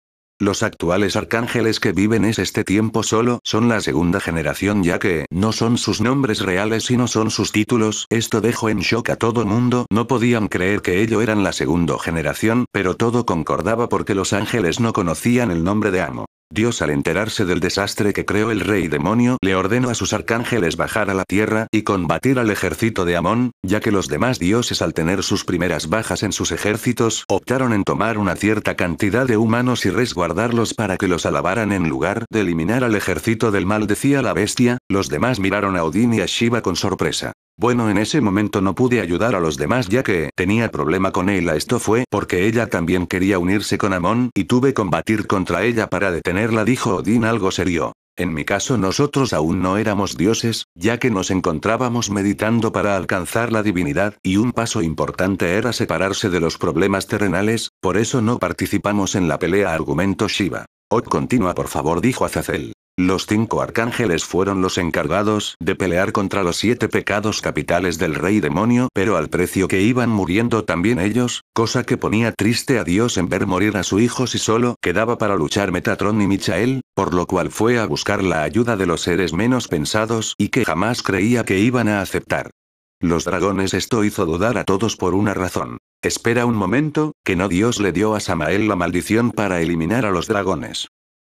Los actuales arcángeles que viven es este tiempo solo son la segunda generación ya que no son sus nombres reales sino son sus títulos, esto dejó en shock a todo mundo, no podían creer que ello eran la segunda generación, pero todo concordaba porque los ángeles no conocían el nombre de Amo. Dios al enterarse del desastre que creó el rey demonio le ordenó a sus arcángeles bajar a la tierra y combatir al ejército de Amón, ya que los demás dioses al tener sus primeras bajas en sus ejércitos optaron en tomar una cierta cantidad de humanos y resguardarlos para que los alabaran en lugar de eliminar al ejército del mal decía la bestia, los demás miraron a Odín y a Shiva con sorpresa. Bueno, en ese momento no pude ayudar a los demás ya que tenía problema con ella. Esto fue porque ella también quería unirse con Amon y tuve que combatir contra ella para detenerla, dijo Odín algo serio. En mi caso nosotros aún no éramos dioses, ya que nos encontrábamos meditando para alcanzar la divinidad, y un paso importante era separarse de los problemas terrenales, por eso no participamos en la pelea argumento Shiva. Od continúa por favor dijo Azazel. Los cinco arcángeles fueron los encargados de pelear contra los siete pecados capitales del rey demonio, pero al precio que iban muriendo también ellos, cosa que ponía triste a Dios en ver morir a su hijo si solo quedaba para luchar Metatron y Michael, por lo cual fue a buscar la ayuda de los seres menos pensados y que jamás creía que iban a aceptar. Los dragones esto hizo dudar a todos por una razón. Espera un momento, que no Dios le dio a Samael la maldición para eliminar a los dragones.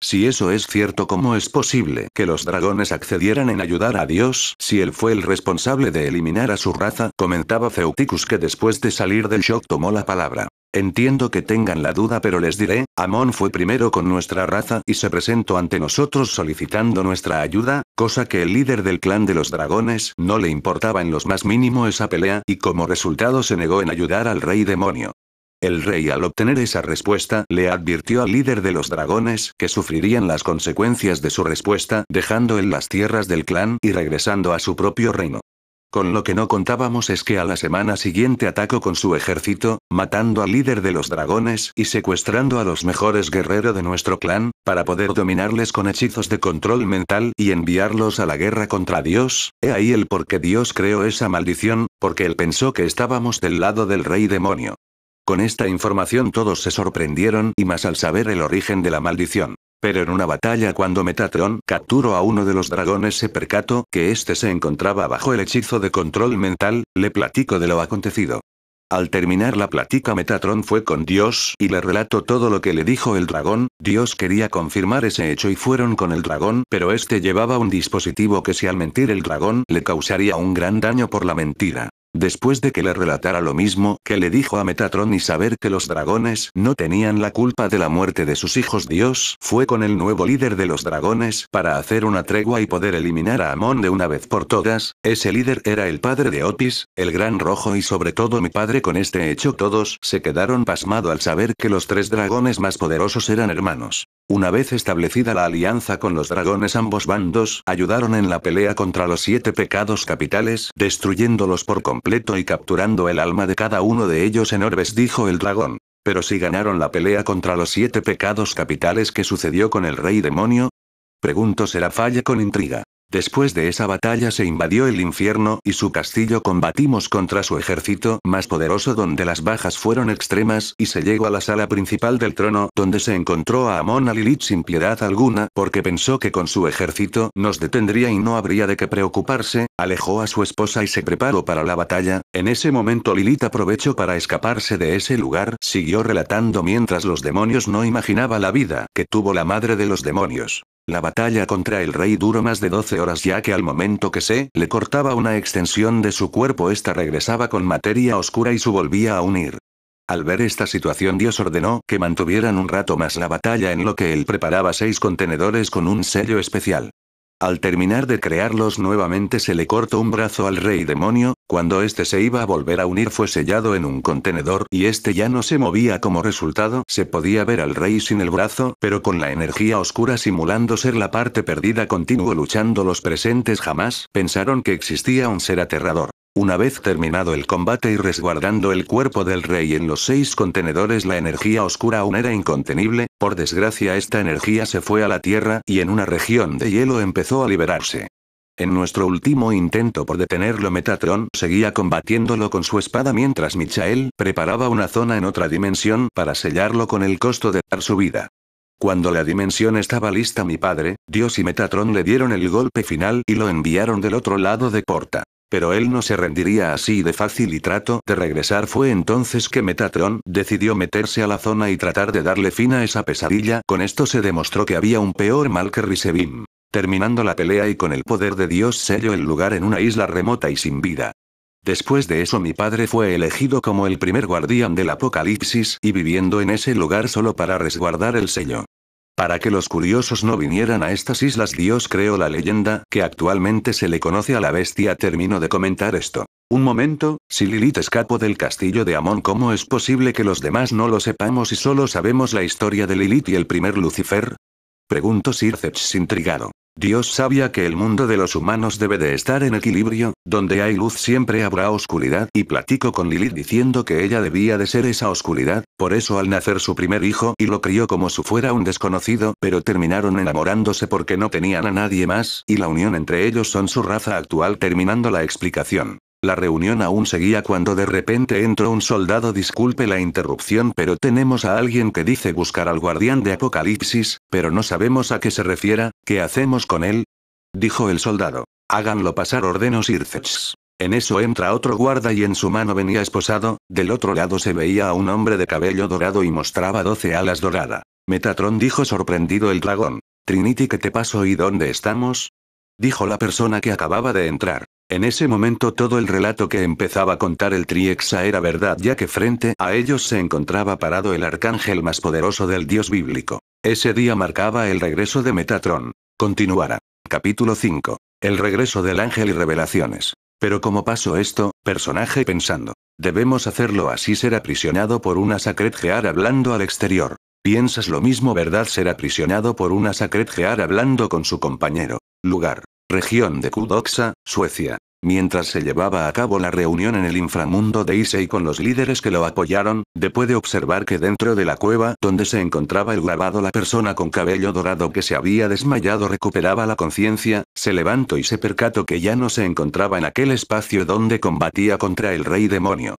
Si eso es cierto, ¿cómo es posible que los dragones accedieran en ayudar a Dios si él fue el responsable de eliminar a su raza? comentaba feuticus que después de salir del shock tomó la palabra. Entiendo que tengan la duda pero les diré, Amón fue primero con nuestra raza y se presentó ante nosotros solicitando nuestra ayuda, cosa que el líder del clan de los dragones no le importaba en los más mínimo esa pelea y como resultado se negó en ayudar al rey demonio. El rey al obtener esa respuesta le advirtió al líder de los dragones que sufrirían las consecuencias de su respuesta dejando en las tierras del clan y regresando a su propio reino. Con lo que no contábamos es que a la semana siguiente atacó con su ejército, matando al líder de los dragones y secuestrando a los mejores guerreros de nuestro clan, para poder dominarles con hechizos de control mental y enviarlos a la guerra contra Dios, he ahí el por qué Dios creó esa maldición, porque él pensó que estábamos del lado del rey demonio. Con esta información todos se sorprendieron y más al saber el origen de la maldición. Pero en una batalla cuando Metatron capturó a uno de los dragones se percató que éste se encontraba bajo el hechizo de control mental, le platico de lo acontecido. Al terminar la plática Metatron fue con Dios y le relató todo lo que le dijo el dragón, Dios quería confirmar ese hecho y fueron con el dragón pero este llevaba un dispositivo que si al mentir el dragón le causaría un gran daño por la mentira. Después de que le relatara lo mismo que le dijo a Metatron y saber que los dragones no tenían la culpa de la muerte de sus hijos Dios fue con el nuevo líder de los dragones para hacer una tregua y poder eliminar a Amon de una vez por todas, ese líder era el padre de Otis, el gran rojo y sobre todo mi padre con este hecho todos se quedaron pasmado al saber que los tres dragones más poderosos eran hermanos. Una vez establecida la alianza con los dragones, ambos bandos ayudaron en la pelea contra los siete pecados capitales, destruyéndolos por completo y capturando el alma de cada uno de ellos en Orbes, dijo el dragón. Pero si ganaron la pelea contra los siete pecados capitales, ¿qué sucedió con el rey demonio? Preguntó falla con intriga. Después de esa batalla se invadió el infierno y su castillo combatimos contra su ejército más poderoso donde las bajas fueron extremas y se llegó a la sala principal del trono donde se encontró a Amon a Lilith sin piedad alguna porque pensó que con su ejército nos detendría y no habría de qué preocuparse, alejó a su esposa y se preparó para la batalla, en ese momento Lilith aprovechó para escaparse de ese lugar, siguió relatando mientras los demonios no imaginaba la vida que tuvo la madre de los demonios. La batalla contra el rey duró más de 12 horas ya que al momento que se le cortaba una extensión de su cuerpo esta regresaba con materia oscura y se volvía a unir. Al ver esta situación Dios ordenó que mantuvieran un rato más la batalla en lo que él preparaba seis contenedores con un sello especial. Al terminar de crearlos nuevamente se le cortó un brazo al rey demonio, cuando este se iba a volver a unir fue sellado en un contenedor y este ya no se movía como resultado se podía ver al rey sin el brazo pero con la energía oscura simulando ser la parte perdida continuó luchando los presentes jamás pensaron que existía un ser aterrador. Una vez terminado el combate y resguardando el cuerpo del rey en los seis contenedores la energía oscura aún era incontenible, por desgracia esta energía se fue a la Tierra y en una región de hielo empezó a liberarse. En nuestro último intento por detenerlo Metatron seguía combatiéndolo con su espada mientras Michael preparaba una zona en otra dimensión para sellarlo con el costo de dar su vida. Cuando la dimensión estaba lista mi padre, Dios y Metatron le dieron el golpe final y lo enviaron del otro lado de Porta. Pero él no se rendiría así de fácil y trato de regresar fue entonces que Metatron decidió meterse a la zona y tratar de darle fin a esa pesadilla, con esto se demostró que había un peor mal que Risebim. Terminando la pelea y con el poder de Dios selló el lugar en una isla remota y sin vida. Después de eso mi padre fue elegido como el primer guardián del apocalipsis y viviendo en ese lugar solo para resguardar el sello. Para que los curiosos no vinieran a estas islas Dios creo la leyenda que actualmente se le conoce a la bestia. Termino de comentar esto. Un momento, si Lilith escapó del castillo de Amón, ¿cómo es posible que los demás no lo sepamos y solo sabemos la historia de Lilith y el primer Lucifer? Preguntó Sirceps intrigado. Dios sabía que el mundo de los humanos debe de estar en equilibrio, donde hay luz siempre habrá oscuridad y platico con Lilith diciendo que ella debía de ser esa oscuridad, por eso al nacer su primer hijo y lo crió como si fuera un desconocido, pero terminaron enamorándose porque no tenían a nadie más y la unión entre ellos son su raza actual terminando la explicación. La reunión aún seguía cuando de repente entró un soldado. Disculpe la interrupción, pero tenemos a alguien que dice buscar al guardián de Apocalipsis, pero no sabemos a qué se refiera, ¿qué hacemos con él? Dijo el soldado. Háganlo pasar ordenos Irfex En eso entra otro guarda y en su mano venía esposado, del otro lado se veía a un hombre de cabello dorado y mostraba doce alas dorada. Metatron dijo sorprendido el dragón. Trinity, ¿qué te pasó y dónde estamos? Dijo la persona que acababa de entrar. En ese momento todo el relato que empezaba a contar el Triexa era verdad ya que frente a ellos se encontraba parado el arcángel más poderoso del dios bíblico. Ese día marcaba el regreso de Metatron. Continuará. Capítulo 5. El regreso del ángel y revelaciones. Pero como pasó esto, personaje pensando. Debemos hacerlo así ser aprisionado por una sacred gear hablando al exterior. Piensas lo mismo verdad ser aprisionado por una sacred gear hablando con su compañero. Lugar región de Kudoxa, Suecia. Mientras se llevaba a cabo la reunión en el inframundo de y con los líderes que lo apoyaron, de puede observar que dentro de la cueva donde se encontraba el grabado la persona con cabello dorado que se había desmayado recuperaba la conciencia, se levantó y se percató que ya no se encontraba en aquel espacio donde combatía contra el rey demonio.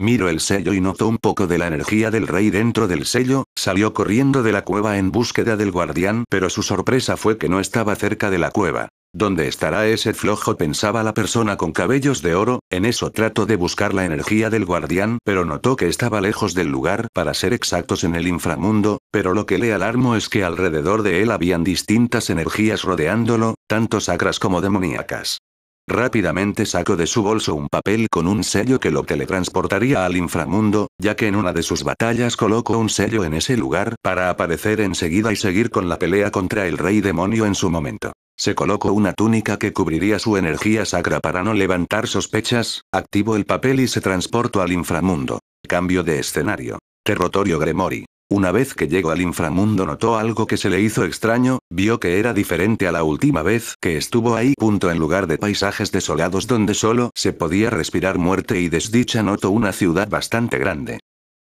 Miró el sello y notó un poco de la energía del rey dentro del sello, salió corriendo de la cueva en búsqueda del guardián pero su sorpresa fue que no estaba cerca de la cueva. ¿Dónde estará ese flojo? pensaba la persona con cabellos de oro, en eso trató de buscar la energía del guardián, pero notó que estaba lejos del lugar, para ser exactos en el inframundo, pero lo que le alarmó es que alrededor de él habían distintas energías rodeándolo, tanto sacras como demoníacas. Rápidamente sacó de su bolso un papel con un sello que lo teletransportaría al inframundo, ya que en una de sus batallas colocó un sello en ese lugar para aparecer enseguida y seguir con la pelea contra el rey demonio en su momento. Se colocó una túnica que cubriría su energía sacra para no levantar sospechas, activó el papel y se transportó al inframundo. Cambio de escenario. Territorio Gremori. Una vez que llegó al inframundo notó algo que se le hizo extraño, vio que era diferente a la última vez que estuvo ahí. Punto en lugar de paisajes desolados donde solo se podía respirar muerte y desdicha notó una ciudad bastante grande.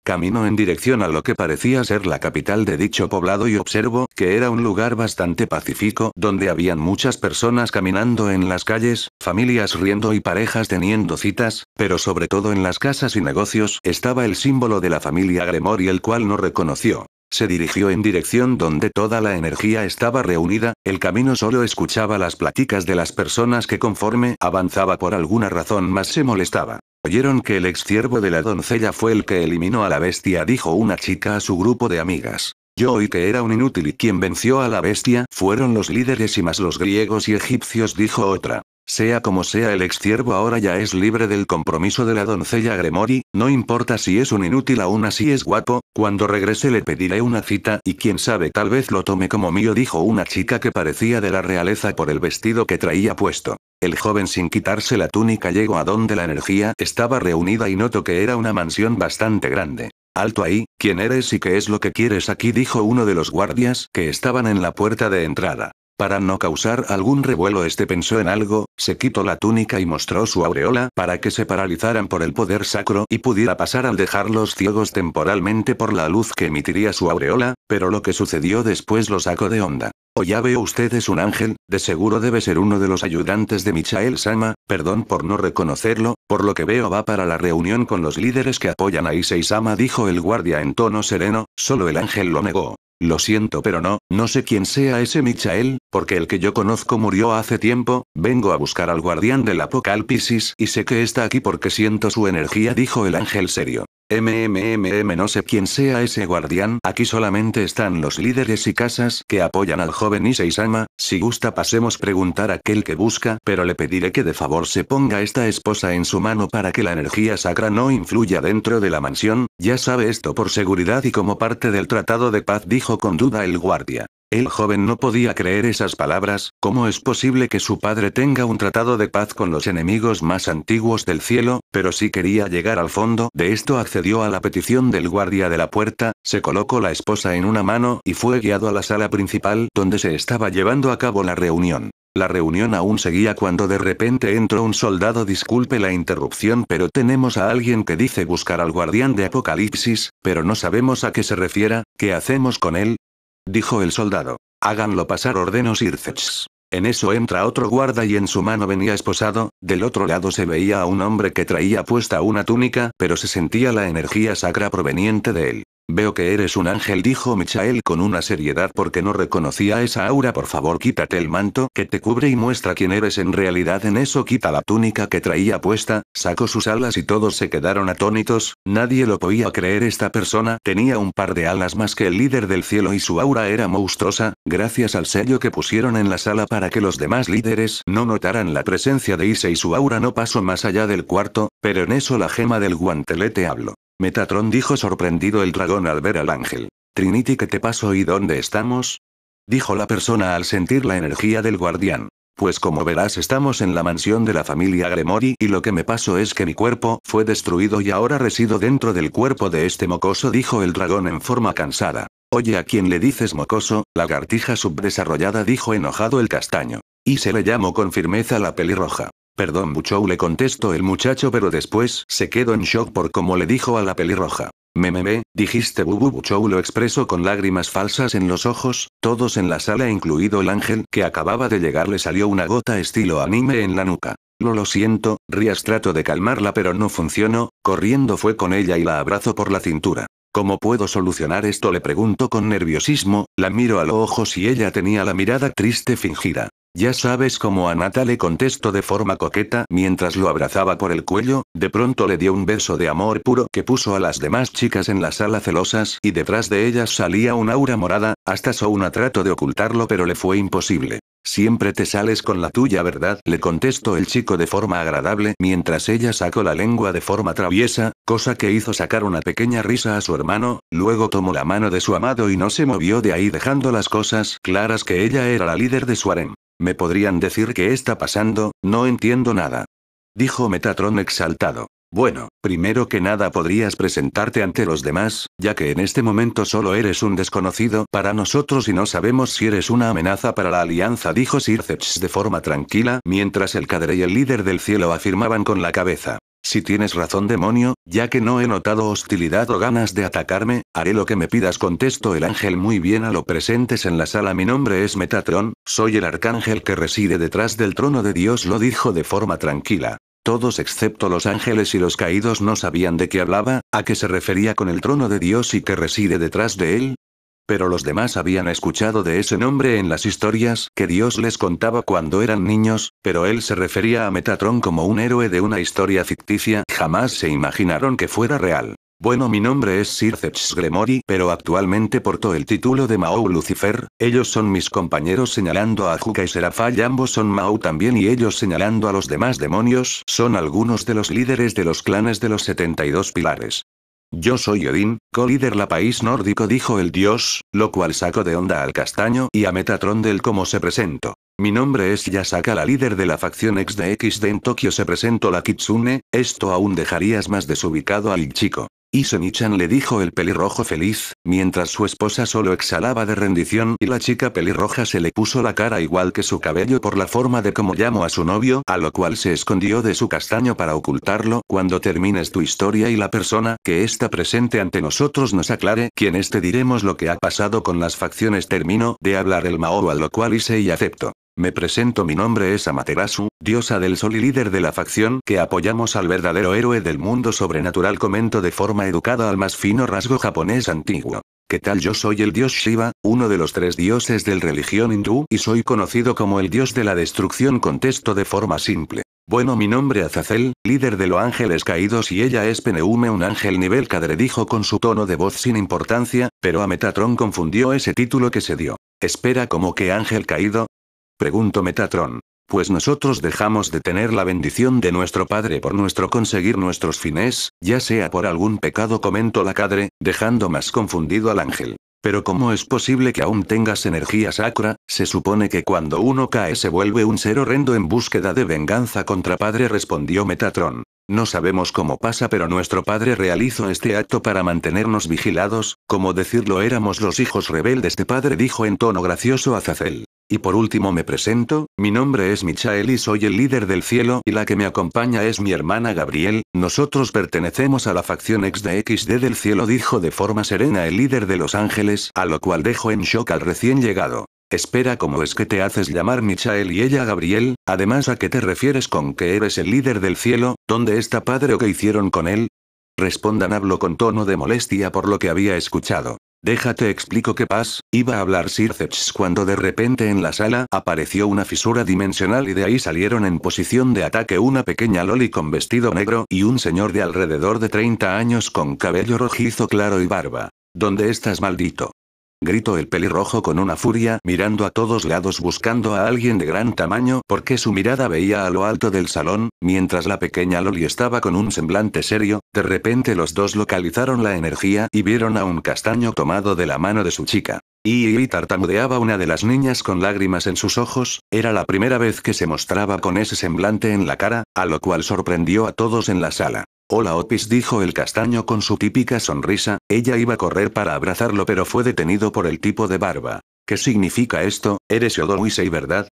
Camino en dirección a lo que parecía ser la capital de dicho poblado y observó que era un lugar bastante pacífico donde habían muchas personas caminando en las calles, familias riendo y parejas teniendo citas, pero sobre todo en las casas y negocios estaba el símbolo de la familia y el cual no reconoció. Se dirigió en dirección donde toda la energía estaba reunida, el camino solo escuchaba las pláticas de las personas que conforme avanzaba por alguna razón más se molestaba. Oyeron que el exciervo de la doncella fue el que eliminó a la bestia, dijo una chica a su grupo de amigas. Yo oí que era un inútil y quien venció a la bestia fueron los líderes y más los griegos y egipcios, dijo otra. Sea como sea el exciervo ahora ya es libre del compromiso de la doncella Gremori, no importa si es un inútil aún así es guapo, cuando regrese le pediré una cita y quién sabe tal vez lo tome como mío dijo una chica que parecía de la realeza por el vestido que traía puesto. El joven sin quitarse la túnica llegó a donde la energía estaba reunida y notó que era una mansión bastante grande. Alto ahí, ¿quién eres y qué es lo que quieres aquí? dijo uno de los guardias que estaban en la puerta de entrada. Para no causar algún revuelo, este pensó en algo, se quitó la túnica y mostró su aureola para que se paralizaran por el poder sacro y pudiera pasar al dejarlos ciegos temporalmente por la luz que emitiría su aureola, pero lo que sucedió después lo sacó de onda. O ya veo ustedes un ángel, de seguro debe ser uno de los ayudantes de Michael Sama, perdón por no reconocerlo, por lo que veo va para la reunión con los líderes que apoyan a Issei Sama dijo el guardia en tono sereno, solo el ángel lo negó. Lo siento, pero no, no sé quién sea ese Michael, porque el que yo conozco murió hace tiempo, vengo a buscar al guardián del apocalipsis y sé que está aquí porque siento su energía, dijo el ángel serio. MMMM no sé quién sea ese guardián, aquí solamente están los líderes y casas que apoyan al joven Issei-sama, si gusta pasemos preguntar a aquel que busca, pero le pediré que de favor se ponga esta esposa en su mano para que la energía sacra no influya dentro de la mansión, ya sabe esto por seguridad y como parte del tratado de paz dijo con duda el guardia. El joven no podía creer esas palabras, ¿cómo es posible que su padre tenga un tratado de paz con los enemigos más antiguos del cielo? Pero si quería llegar al fondo de esto accedió a la petición del guardia de la puerta, se colocó la esposa en una mano y fue guiado a la sala principal donde se estaba llevando a cabo la reunión. La reunión aún seguía cuando de repente entró un soldado. Disculpe la interrupción, pero tenemos a alguien que dice buscar al guardián de Apocalipsis, pero no sabemos a qué se refiera, qué hacemos con él, dijo el soldado. Háganlo pasar ordenos Sircex. En eso entra otro guarda y en su mano venía esposado, del otro lado se veía a un hombre que traía puesta una túnica, pero se sentía la energía sacra proveniente de él. Veo que eres un ángel, dijo Michael con una seriedad porque no reconocía esa aura. Por favor, quítate el manto que te cubre y muestra quién eres en realidad. En eso quita la túnica que traía puesta, sacó sus alas y todos se quedaron atónitos, nadie lo podía creer. Esta persona tenía un par de alas más que el líder del cielo y su aura era monstruosa, gracias al sello que pusieron en la sala para que los demás líderes no notaran la presencia de Ise y su aura no pasó más allá del cuarto, pero en eso la gema del guantelete habló. Metatron dijo sorprendido el dragón al ver al ángel. Trinity, ¿qué te pasó y dónde estamos? Dijo la persona al sentir la energía del guardián. Pues como verás estamos en la mansión de la familia Gremori y lo que me pasó es que mi cuerpo fue destruido y ahora resido dentro del cuerpo de este mocoso dijo el dragón en forma cansada. Oye a quien le dices mocoso, lagartija subdesarrollada dijo enojado el castaño. Y se le llamó con firmeza la pelirroja. Perdón Buchou le contestó el muchacho pero después se quedó en shock por cómo le dijo a la pelirroja. Me me me, dijiste Bubu Buchou lo expresó con lágrimas falsas en los ojos, todos en la sala incluido el ángel que acababa de llegar le salió una gota estilo anime en la nuca. Lo lo siento, Rías trato de calmarla pero no funcionó, corriendo fue con ella y la abrazo por la cintura. ¿Cómo puedo solucionar esto? le pregunto con nerviosismo, la miro a los ojos y ella tenía la mirada triste fingida. Ya sabes cómo Anata le contestó de forma coqueta mientras lo abrazaba por el cuello, de pronto le dio un beso de amor puro que puso a las demás chicas en la sala celosas y detrás de ellas salía un aura morada, hasta Souna trató de ocultarlo pero le fue imposible. Siempre te sales con la tuya, ¿verdad? Le contestó el chico de forma agradable mientras ella sacó la lengua de forma traviesa, cosa que hizo sacar una pequeña risa a su hermano, luego tomó la mano de su amado y no se movió de ahí dejando las cosas claras que ella era la líder de su harem. Me podrían decir qué está pasando, no entiendo nada. Dijo Metatron exaltado. Bueno, primero que nada podrías presentarte ante los demás, ya que en este momento solo eres un desconocido para nosotros y no sabemos si eres una amenaza para la alianza, dijo Sirceps de forma tranquila, mientras el cadre y el líder del cielo afirmaban con la cabeza. Si tienes razón demonio, ya que no he notado hostilidad o ganas de atacarme, haré lo que me pidas contestó el ángel muy bien a lo presentes en la sala mi nombre es Metatron, soy el arcángel que reside detrás del trono de Dios lo dijo de forma tranquila. Todos excepto los ángeles y los caídos no sabían de qué hablaba, a qué se refería con el trono de Dios y que reside detrás de él, pero los demás habían escuchado de ese nombre en las historias que Dios les contaba cuando eran niños, pero él se refería a Metatron como un héroe de una historia ficticia, jamás se imaginaron que fuera real. Bueno, mi nombre es Sir Gremori, pero actualmente porto el título de Mao Lucifer, ellos son mis compañeros señalando a Juka y Serafá y ambos son Mao también y ellos señalando a los demás demonios, son algunos de los líderes de los clanes de los 72 pilares. Yo soy Odin, co-líder la país nórdico dijo el dios, lo cual sacó de onda al castaño y a Metatron del cómo se presentó. Mi nombre es Yasaka la líder de la facción X de en Tokio se presentó la Kitsune, esto aún dejarías más desubicado al chico. Y le dijo el pelirrojo feliz, mientras su esposa solo exhalaba de rendición y la chica pelirroja se le puso la cara igual que su cabello por la forma de cómo llamó a su novio, a lo cual se escondió de su castaño para ocultarlo. Cuando termines tu historia y la persona que está presente ante nosotros nos aclare quién es te diremos lo que ha pasado con las facciones. Termino de hablar el Mao a lo cual hice y acepto. Me presento mi nombre es Amaterasu, diosa del sol y líder de la facción que apoyamos al verdadero héroe del mundo sobrenatural comento de forma educada al más fino rasgo japonés antiguo. ¿Qué tal yo soy el dios Shiva, uno de los tres dioses del religión hindú y soy conocido como el dios de la destrucción contesto de forma simple. Bueno mi nombre Azazel, líder de los ángeles caídos y ella es Peneume un ángel nivel cadre dijo con su tono de voz sin importancia, pero a Metatron confundió ese título que se dio. Espera como que ángel caído, Preguntó Metatron. Pues nosotros dejamos de tener la bendición de nuestro Padre por nuestro conseguir nuestros fines, ya sea por algún pecado comentó la cadre, dejando más confundido al ángel. Pero ¿cómo es posible que aún tengas energía sacra? Se supone que cuando uno cae se vuelve un ser horrendo en búsqueda de venganza contra padre respondió Metatron. No sabemos cómo pasa pero nuestro padre realizó este acto para mantenernos vigilados, como decirlo éramos los hijos rebeldes de este padre dijo en tono gracioso Azazel. Y por último me presento, mi nombre es Michael y soy el líder del cielo y la que me acompaña es mi hermana Gabriel, nosotros pertenecemos a la facción ex de XD del cielo dijo de forma serena el líder de Los Ángeles, a lo cual dejó en shock al recién llegado. Espera, ¿cómo es que te haces llamar Michael y ella Gabriel? Además, ¿a qué te refieres con que eres el líder del cielo? ¿Dónde está padre o qué hicieron con él? Respondan, hablo con tono de molestia por lo que había escuchado. Déjate explico qué pas, iba a hablar Sirceps cuando de repente en la sala apareció una fisura dimensional y de ahí salieron en posición de ataque una pequeña loli con vestido negro y un señor de alrededor de 30 años con cabello rojizo claro y barba. ¿Dónde estás maldito? gritó el pelirrojo con una furia, mirando a todos lados buscando a alguien de gran tamaño, porque su mirada veía a lo alto del salón, mientras la pequeña Loli estaba con un semblante serio, de repente los dos localizaron la energía y vieron a un castaño tomado de la mano de su chica. Y, y tartamudeaba una de las niñas con lágrimas en sus ojos, era la primera vez que se mostraba con ese semblante en la cara, a lo cual sorprendió a todos en la sala. Hola Opis dijo el castaño con su típica sonrisa, ella iba a correr para abrazarlo pero fue detenido por el tipo de barba. ¿Qué significa esto? ¿Eres Yodo verdad?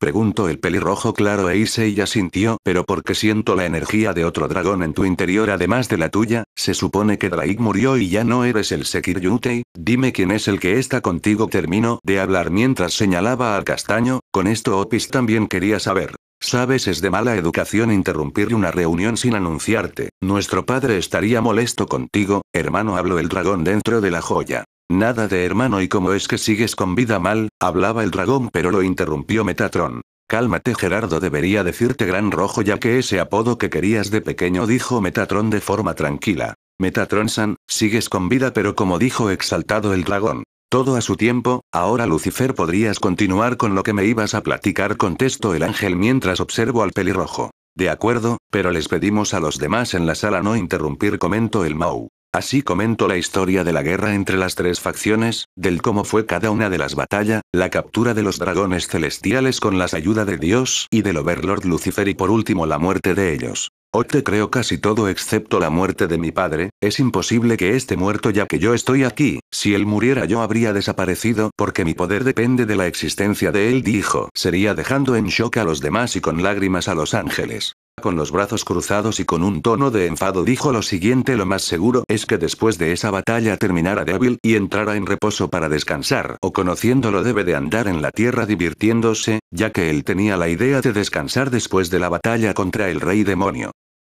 Preguntó el pelirrojo claro e Issei sintió pero porque siento la energía de otro dragón en tu interior además de la tuya, se supone que Draig murió y ya no eres el Sekiryutei, dime quién es el que está contigo terminó de hablar mientras señalaba al castaño, con esto Opis también quería saber. Sabes, es de mala educación interrumpir una reunión sin anunciarte. Nuestro padre estaría molesto contigo, hermano, habló el dragón dentro de la joya. Nada de hermano y como es que sigues con vida mal, hablaba el dragón pero lo interrumpió Metatron. Cálmate Gerardo debería decirte Gran Rojo ya que ese apodo que querías de pequeño dijo Metatron de forma tranquila. Metatron-san, sigues con vida pero como dijo exaltado el dragón, todo a su tiempo, ahora Lucifer podrías continuar con lo que me ibas a platicar, contestó el ángel mientras observo al pelirrojo. De acuerdo, pero les pedimos a los demás en la sala no interrumpir, comentó el Mau. Así comento la historia de la guerra entre las tres facciones, del cómo fue cada una de las batallas, la captura de los dragones celestiales con las ayuda de Dios y del Overlord Lucifer y por último la muerte de ellos. Hoy te creo casi todo excepto la muerte de mi padre, es imposible que esté muerto ya que yo estoy aquí, si él muriera yo habría desaparecido porque mi poder depende de la existencia de él dijo, sería dejando en shock a los demás y con lágrimas a los ángeles. Con los brazos cruzados y con un tono de enfado dijo lo siguiente lo más seguro es que después de esa batalla terminara débil y entrara en reposo para descansar o conociéndolo debe de andar en la tierra divirtiéndose, ya que él tenía la idea de descansar después de la batalla contra el rey demonio.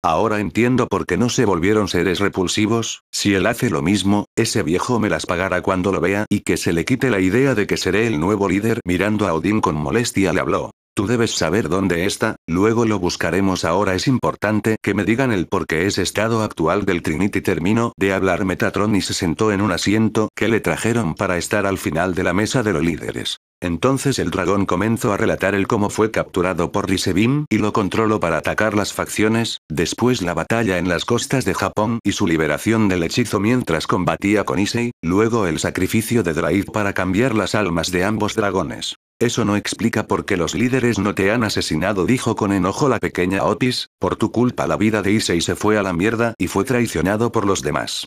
Ahora entiendo por qué no se volvieron seres repulsivos, si él hace lo mismo, ese viejo me las pagará cuando lo vea y que se le quite la idea de que seré el nuevo líder. Mirando a Odín con molestia le habló. Tú debes saber dónde está, luego lo buscaremos ahora es importante que me digan el por qué es estado actual del Trinity terminó de hablar Metatron y se sentó en un asiento que le trajeron para estar al final de la mesa de los líderes. Entonces el dragón comenzó a relatar el cómo fue capturado por Risebim y lo controló para atacar las facciones, después la batalla en las costas de Japón y su liberación del hechizo mientras combatía con Issei, luego el sacrificio de Draid para cambiar las almas de ambos dragones. Eso no explica por qué los líderes no te han asesinado, dijo con enojo la pequeña Otis, por tu culpa la vida de Issei se fue a la mierda y fue traicionado por los demás.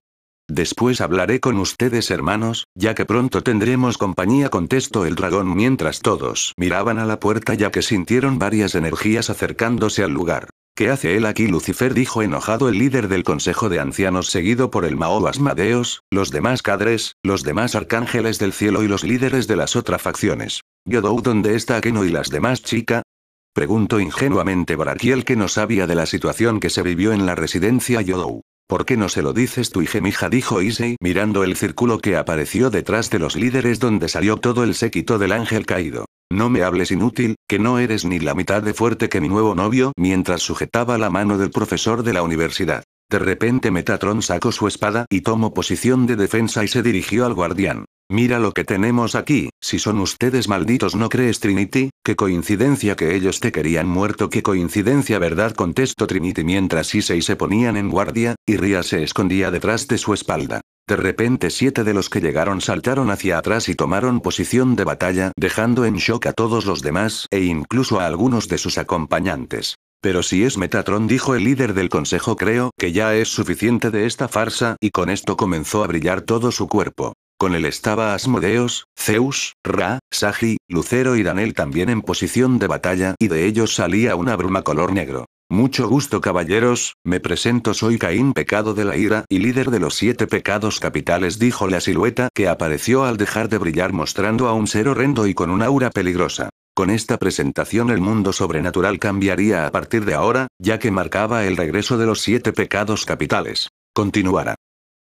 Después hablaré con ustedes hermanos, ya que pronto tendremos compañía contestó el dragón mientras todos miraban a la puerta ya que sintieron varias energías acercándose al lugar. ¿Qué hace él aquí? Lucifer dijo enojado el líder del consejo de ancianos seguido por el Mao Asmadeos, los demás cadres, los demás arcángeles del cielo y los líderes de las otras facciones. Yodou ¿dónde está Akeno y las demás chica? Preguntó ingenuamente Barakiel que no sabía de la situación que se vivió en la residencia Yodou. ¿Por qué no se lo dices tú y dijo Issei mirando el círculo que apareció detrás de los líderes donde salió todo el séquito del ángel caído. No me hables inútil, que no eres ni la mitad de fuerte que mi nuevo novio, mientras sujetaba la mano del profesor de la universidad. De repente Metatron sacó su espada y tomó posición de defensa y se dirigió al guardián. Mira lo que tenemos aquí, si son ustedes malditos no crees Trinity, qué coincidencia que ellos te querían muerto, qué coincidencia verdad contestó Trinity mientras y se ponían en guardia, y Ria se escondía detrás de su espalda. De repente siete de los que llegaron saltaron hacia atrás y tomaron posición de batalla, dejando en shock a todos los demás e incluso a algunos de sus acompañantes. Pero si es Metatron dijo el líder del consejo creo que ya es suficiente de esta farsa y con esto comenzó a brillar todo su cuerpo. Con él estaba Asmodeos, Zeus, Ra, Sagi, Lucero y Danel también en posición de batalla y de ellos salía una bruma color negro. Mucho gusto caballeros, me presento soy Caín pecado de la ira y líder de los siete pecados capitales dijo la silueta que apareció al dejar de brillar mostrando a un ser horrendo y con un aura peligrosa. Con esta presentación el mundo sobrenatural cambiaría a partir de ahora, ya que marcaba el regreso de los siete pecados capitales. Continuará.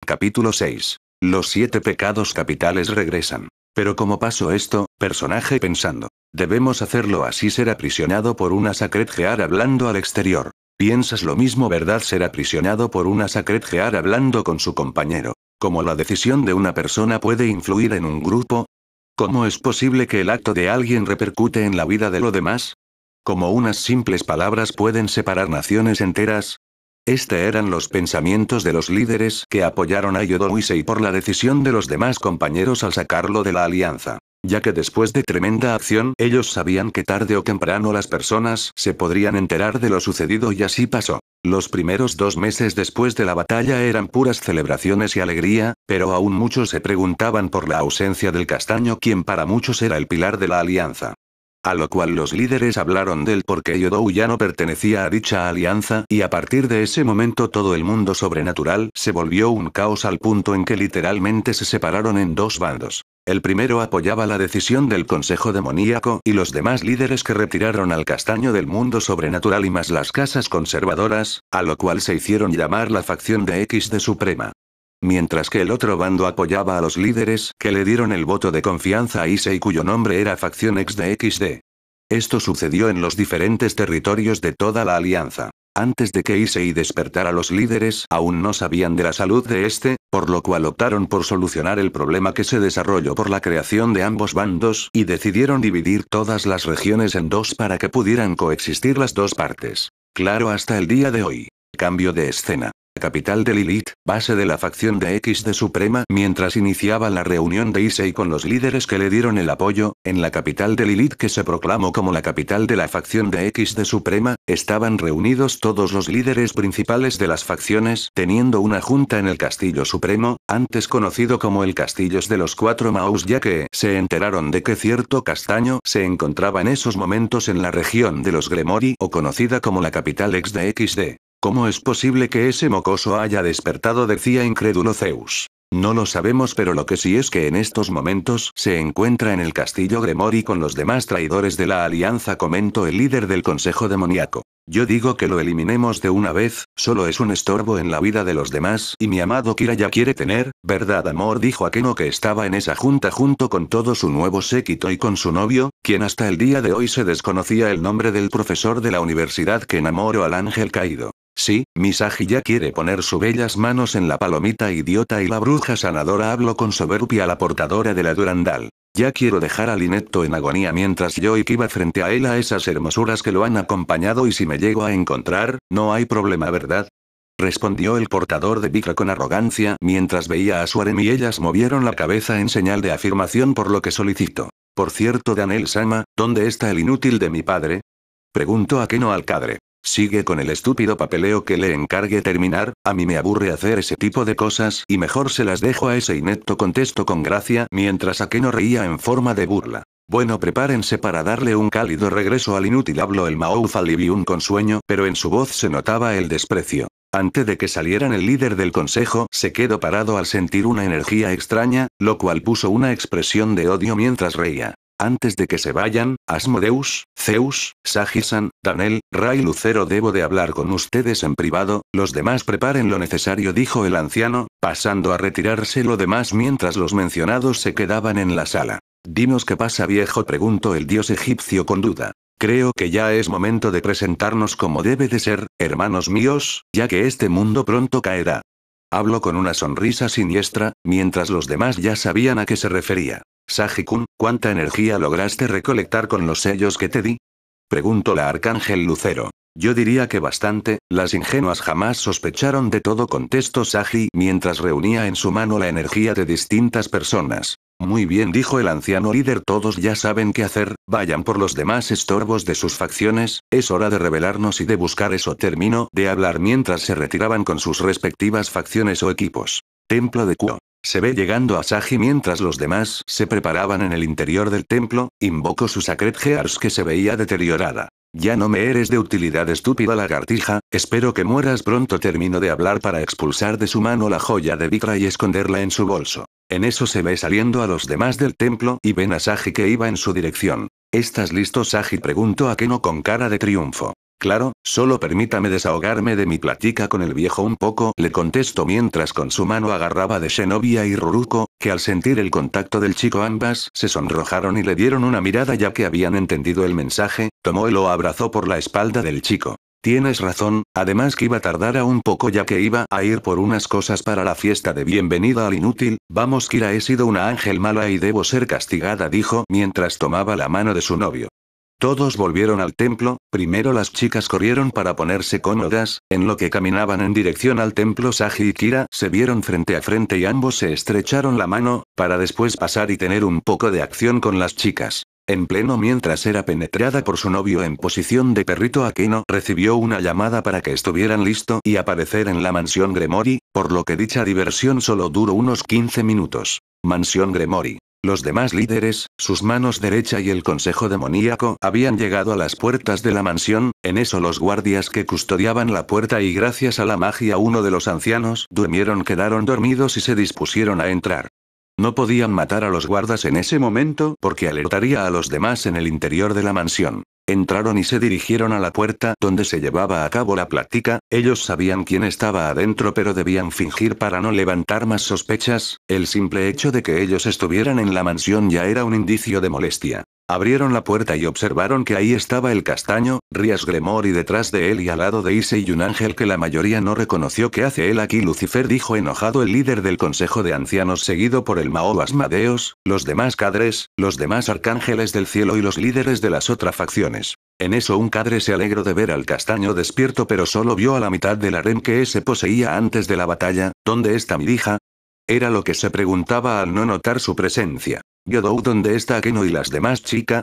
Capítulo 6. Los siete pecados capitales regresan. Pero como pasó esto, personaje pensando, debemos hacerlo así ser aprisionado por una sacred gear hablando al exterior. Piensas lo mismo verdad ser aprisionado por una sacred gear hablando con su compañero. Como la decisión de una persona puede influir en un grupo. ¿Cómo es posible que el acto de alguien repercute en la vida de lo demás? Como unas simples palabras pueden separar naciones enteras? Este eran los pensamientos de los líderes que apoyaron a y por la decisión de los demás compañeros al sacarlo de la alianza. Ya que después de tremenda acción, ellos sabían que tarde o temprano las personas se podrían enterar de lo sucedido y así pasó. Los primeros dos meses después de la batalla eran puras celebraciones y alegría, pero aún muchos se preguntaban por la ausencia del castaño quien para muchos era el pilar de la alianza a lo cual los líderes hablaron del por qué Yodou ya no pertenecía a dicha alianza, y a partir de ese momento todo el mundo sobrenatural se volvió un caos al punto en que literalmente se separaron en dos bandos. El primero apoyaba la decisión del Consejo Demoníaco y los demás líderes que retiraron al castaño del mundo sobrenatural y más las casas conservadoras, a lo cual se hicieron llamar la facción de X de Suprema mientras que el otro bando apoyaba a los líderes que le dieron el voto de confianza a Issei cuyo nombre era Facción X Esto sucedió en los diferentes territorios de toda la alianza. Antes de que Issei despertara los líderes aún no sabían de la salud de este, por lo cual optaron por solucionar el problema que se desarrolló por la creación de ambos bandos y decidieron dividir todas las regiones en dos para que pudieran coexistir las dos partes. Claro hasta el día de hoy. Cambio de escena capital de Lilith, base de la facción de X de Suprema mientras iniciaba la reunión de Isei con los líderes que le dieron el apoyo, en la capital de Lilith que se proclamó como la capital de la facción de X de Suprema, estaban reunidos todos los líderes principales de las facciones teniendo una junta en el Castillo Supremo, antes conocido como el Castillos de los Cuatro Maus ya que se enteraron de que cierto castaño se encontraba en esos momentos en la región de los Gremori o conocida como la capital X de XD. ¿Cómo es posible que ese mocoso haya despertado? decía incrédulo Zeus. No lo sabemos pero lo que sí es que en estos momentos se encuentra en el castillo Gremori con los demás traidores de la alianza comentó el líder del consejo demoníaco. Yo digo que lo eliminemos de una vez, solo es un estorbo en la vida de los demás y mi amado Kira ya quiere tener, ¿verdad amor? dijo Akeno que estaba en esa junta junto con todo su nuevo séquito y con su novio, quien hasta el día de hoy se desconocía el nombre del profesor de la universidad que enamoró al ángel caído. Sí, Misagi ya quiere poner sus bellas manos en la palomita idiota y la bruja sanadora hablo con soberbia la portadora de la Durandal. Ya quiero dejar al Inepto en agonía mientras yo iba frente a él a esas hermosuras que lo han acompañado y si me llego a encontrar, no hay problema ¿verdad? Respondió el portador de Vicra con arrogancia mientras veía a su y ellas movieron la cabeza en señal de afirmación por lo que solicito. Por cierto Daniel Sama, ¿dónde está el inútil de mi padre? Preguntó a Keno cadre. Sigue con el estúpido papeleo que le encargue terminar, a mí me aburre hacer ese tipo de cosas y mejor se las dejo a ese inepto contesto con gracia mientras a no reía en forma de burla. Bueno, prepárense para darle un cálido regreso al inútil. hablo el maou falibium con sueño, pero en su voz se notaba el desprecio. Antes de que salieran el líder del consejo, se quedó parado al sentir una energía extraña, lo cual puso una expresión de odio mientras reía. Antes de que se vayan, Asmodeus, Zeus, Sagisan, Danel, Ray Lucero debo de hablar con ustedes en privado, los demás preparen lo necesario dijo el anciano, pasando a retirarse lo demás mientras los mencionados se quedaban en la sala. Dinos qué pasa viejo preguntó el dios egipcio con duda. Creo que ya es momento de presentarnos como debe de ser, hermanos míos, ya que este mundo pronto caerá. Hablo con una sonrisa siniestra, mientras los demás ya sabían a qué se refería. Sajikun, ¿cuánta energía lograste recolectar con los sellos que te di? Preguntó la arcángel Lucero. Yo diría que bastante, las ingenuas jamás sospecharon de todo, contestó Saji mientras reunía en su mano la energía de distintas personas. Muy bien, dijo el anciano líder, todos ya saben qué hacer, vayan por los demás estorbos de sus facciones, es hora de revelarnos y de buscar eso. termino de hablar mientras se retiraban con sus respectivas facciones o equipos. Templo de Kuo. Se ve llegando a Saji mientras los demás se preparaban en el interior del templo, invoco su Sacred Gears que se veía deteriorada. Ya no me eres de utilidad estúpida lagartija, espero que mueras pronto termino de hablar para expulsar de su mano la joya de Vikra y esconderla en su bolso. En eso se ve saliendo a los demás del templo y ven a Saji que iba en su dirección. ¿Estás listo Saji preguntó a Keno con cara de triunfo. Claro, solo permítame desahogarme de mi plática con el viejo un poco, le contesto mientras con su mano agarraba de Xenobia y Ruruko, que al sentir el contacto del chico ambas se sonrojaron y le dieron una mirada ya que habían entendido el mensaje, tomó y lo abrazó por la espalda del chico. Tienes razón, además que iba a tardar a un poco ya que iba a ir por unas cosas para la fiesta de bienvenida al inútil, vamos Kira he sido una ángel mala y debo ser castigada dijo mientras tomaba la mano de su novio. Todos volvieron al templo, primero las chicas corrieron para ponerse cómodas, en lo que caminaban en dirección al templo Saji y Kira se vieron frente a frente y ambos se estrecharon la mano, para después pasar y tener un poco de acción con las chicas. En pleno mientras era penetrada por su novio en posición de perrito Aquino recibió una llamada para que estuvieran listo y aparecer en la mansión Gremori, por lo que dicha diversión solo duró unos 15 minutos. Mansión Gremori. Los demás líderes, sus manos derecha y el consejo demoníaco habían llegado a las puertas de la mansión, en eso los guardias que custodiaban la puerta y gracias a la magia uno de los ancianos durmieron quedaron dormidos y se dispusieron a entrar. No podían matar a los guardas en ese momento porque alertaría a los demás en el interior de la mansión. Entraron y se dirigieron a la puerta donde se llevaba a cabo la plática, ellos sabían quién estaba adentro pero debían fingir para no levantar más sospechas, el simple hecho de que ellos estuvieran en la mansión ya era un indicio de molestia. Abrieron la puerta y observaron que ahí estaba el castaño, Rías Gremor y detrás de él y al lado de Ise y un ángel que la mayoría no reconoció que hace él aquí Lucifer dijo enojado el líder del consejo de ancianos seguido por el Mao Asmadeos, los demás cadres, los demás arcángeles del cielo y los líderes de las otras facciones. En eso un cadre se alegró de ver al castaño despierto pero solo vio a la mitad del harem que ese poseía antes de la batalla, ¿dónde está mi hija? Era lo que se preguntaba al no notar su presencia. ¿Yodou ¿dónde está Keno y las demás chica?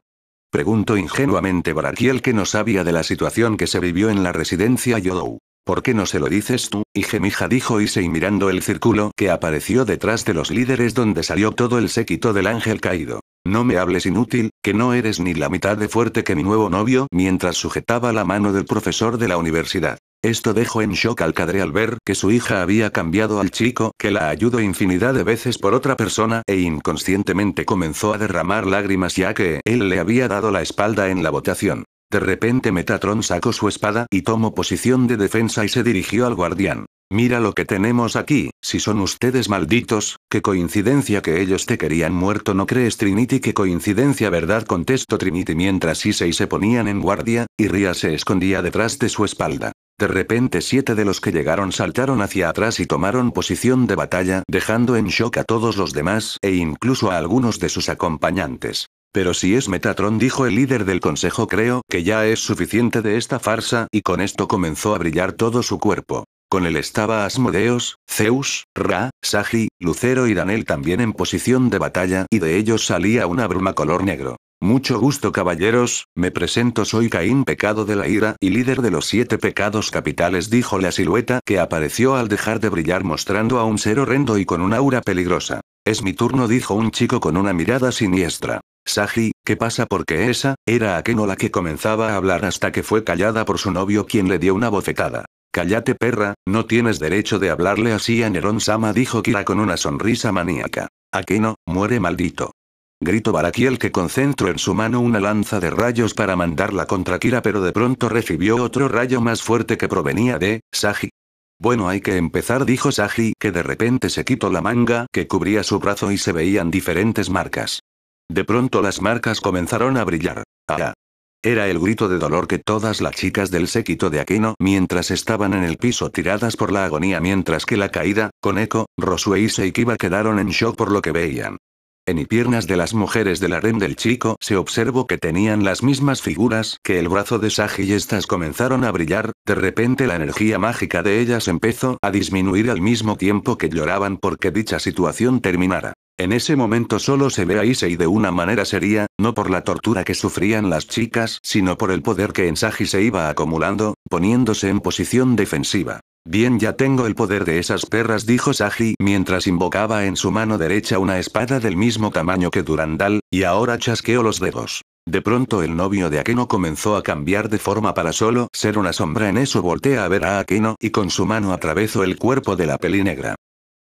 Preguntó ingenuamente Barakiel que no sabía de la situación que se vivió en la residencia Yodou. ¿Por qué no se lo dices tú? Y Gemija dijo Issei mirando el círculo que apareció detrás de los líderes donde salió todo el séquito del ángel caído. No me hables inútil, que no eres ni la mitad de fuerte que mi nuevo novio, mientras sujetaba la mano del profesor de la universidad. Esto dejó en shock al cadre al ver que su hija había cambiado al chico que la ayudó infinidad de veces por otra persona e inconscientemente comenzó a derramar lágrimas ya que él le había dado la espalda en la votación. De repente Metatron sacó su espada y tomó posición de defensa y se dirigió al guardián. Mira lo que tenemos aquí, si son ustedes malditos, qué coincidencia que ellos te querían muerto no crees Trinity qué coincidencia verdad contestó Trinity mientras Issei se ponían en guardia, y Ria se escondía detrás de su espalda. De repente siete de los que llegaron saltaron hacia atrás y tomaron posición de batalla, dejando en shock a todos los demás e incluso a algunos de sus acompañantes. Pero si es Metatron, dijo el líder del consejo, creo que ya es suficiente de esta farsa, y con esto comenzó a brillar todo su cuerpo. Con él estaba Asmodeos, Zeus, Ra, Sagi, Lucero y Danel también en posición de batalla, y de ellos salía una bruma color negro. Mucho gusto caballeros, me presento soy Caín pecado de la ira y líder de los siete pecados capitales dijo la silueta que apareció al dejar de brillar mostrando a un ser horrendo y con una aura peligrosa. Es mi turno dijo un chico con una mirada siniestra. Saji, ¿qué pasa? Porque esa, era Akeno la que comenzaba a hablar hasta que fue callada por su novio quien le dio una bofetada. Cállate perra, no tienes derecho de hablarle así a Nerón Sama dijo Kira con una sonrisa maníaca. Akeno, muere maldito gritó Barakiel que concentró en su mano una lanza de rayos para mandarla contra Kira pero de pronto recibió otro rayo más fuerte que provenía de, Saji. Bueno hay que empezar dijo Saji que de repente se quitó la manga que cubría su brazo y se veían diferentes marcas. De pronto las marcas comenzaron a brillar. Ah. Era el grito de dolor que todas las chicas del séquito de Aquino mientras estaban en el piso tiradas por la agonía mientras que la caída, con eco, Rosue y Seikiba quedaron en shock por lo que veían. En y piernas de las mujeres del harem del chico se observó que tenían las mismas figuras que el brazo de Saji, y estas comenzaron a brillar, de repente la energía mágica de ellas empezó a disminuir al mismo tiempo que lloraban porque dicha situación terminara. En ese momento solo se ve a Issei de una manera seria, no por la tortura que sufrían las chicas, sino por el poder que en Saji se iba acumulando, poniéndose en posición defensiva. Bien ya tengo el poder de esas perras dijo Saji mientras invocaba en su mano derecha una espada del mismo tamaño que Durandal, y ahora chasqueo los dedos. De pronto el novio de Akeno comenzó a cambiar de forma para solo ser una sombra en eso voltea a ver a Akeno y con su mano atravesó el cuerpo de la peli negra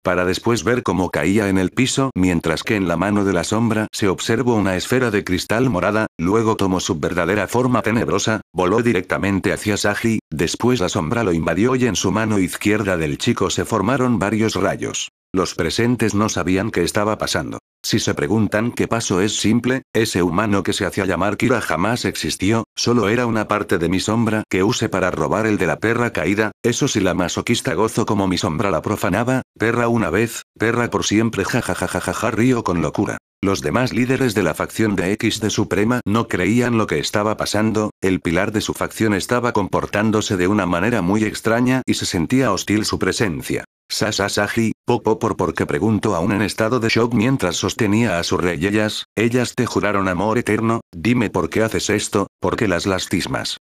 para después ver cómo caía en el piso mientras que en la mano de la sombra se observó una esfera de cristal morada, luego tomó su verdadera forma tenebrosa, voló directamente hacia Saji, después la sombra lo invadió y en su mano izquierda del chico se formaron varios rayos. Los presentes no sabían qué estaba pasando. Si se preguntan qué paso es simple, ese humano que se hacía llamar Kira jamás existió, solo era una parte de mi sombra que use para robar el de la perra caída, eso si la masoquista gozo como mi sombra la profanaba, perra una vez, perra por siempre jajajajaja río con locura. Los demás líderes de la facción de X de Suprema no creían lo que estaba pasando, el pilar de su facción estaba comportándose de una manera muy extraña y se sentía hostil su presencia. Sasasaji, popo por porque preguntó aún en estado de shock mientras sostenía a su rey ellas, ellas te juraron amor eterno, dime por qué haces esto, porque las lastismas.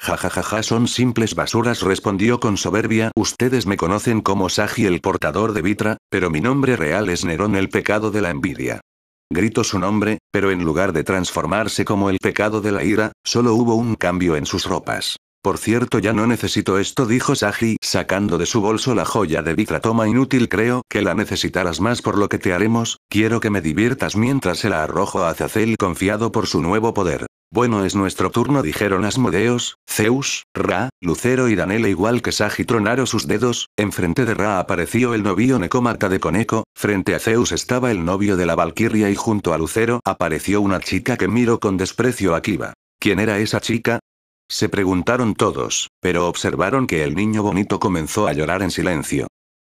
Jajajaja son simples basuras respondió con soberbia ustedes me conocen como Saji el portador de Vitra, pero mi nombre real es Nerón el pecado de la envidia. Gritó su nombre, pero en lugar de transformarse como el pecado de la ira, solo hubo un cambio en sus ropas. Por cierto, ya no necesito esto, dijo Saji, sacando de su bolso la joya de vitra Toma inútil, creo que la necesitarás más por lo que te haremos. Quiero que me diviertas mientras se la arrojo a Zazel confiado por su nuevo poder. Bueno, es nuestro turno, dijeron Asmodeos, Zeus, Ra, Lucero y Danela, igual que Saji tronaron sus dedos. Enfrente de Ra apareció el novio Necomarca de Coneco, frente a Zeus estaba el novio de la Valquiria y junto a Lucero apareció una chica que miró con desprecio a Kiva. ¿Quién era esa chica? Se preguntaron todos, pero observaron que el niño bonito comenzó a llorar en silencio.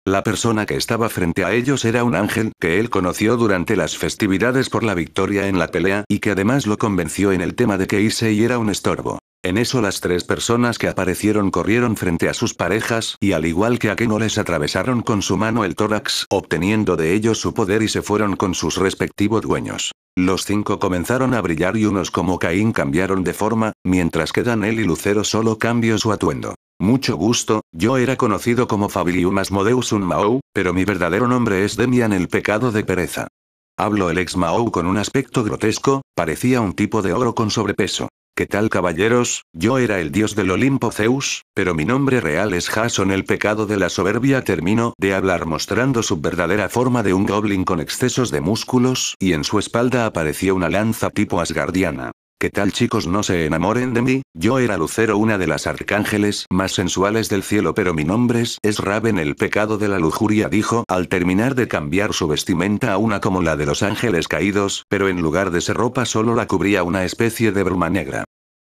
La persona que estaba frente a ellos era un ángel que él conoció durante las festividades por la victoria en la pelea y que además lo convenció en el tema de que Issei era un estorbo. En eso las tres personas que aparecieron corrieron frente a sus parejas y al igual que a no les atravesaron con su mano el tórax, obteniendo de ellos su poder y se fueron con sus respectivos dueños. Los cinco comenzaron a brillar y unos como Caín cambiaron de forma, mientras que Daniel y Lucero solo cambió su atuendo. Mucho gusto, yo era conocido como Fabilium Asmodeus Mao, pero mi verdadero nombre es Demian el pecado de pereza. Hablo el ex Mao con un aspecto grotesco, parecía un tipo de oro con sobrepeso. ¿Qué tal caballeros? Yo era el dios del Olimpo Zeus, pero mi nombre real es Jason el pecado de la soberbia terminó de hablar mostrando su verdadera forma de un goblin con excesos de músculos y en su espalda apareció una lanza tipo asgardiana. ¿Qué tal chicos no se enamoren de mí? Yo era Lucero una de las arcángeles más sensuales del cielo pero mi nombre es, Raven el pecado de la lujuria dijo al terminar de cambiar su vestimenta a una como la de los ángeles caídos pero en lugar de ser ropa solo la cubría una especie de bruma negra.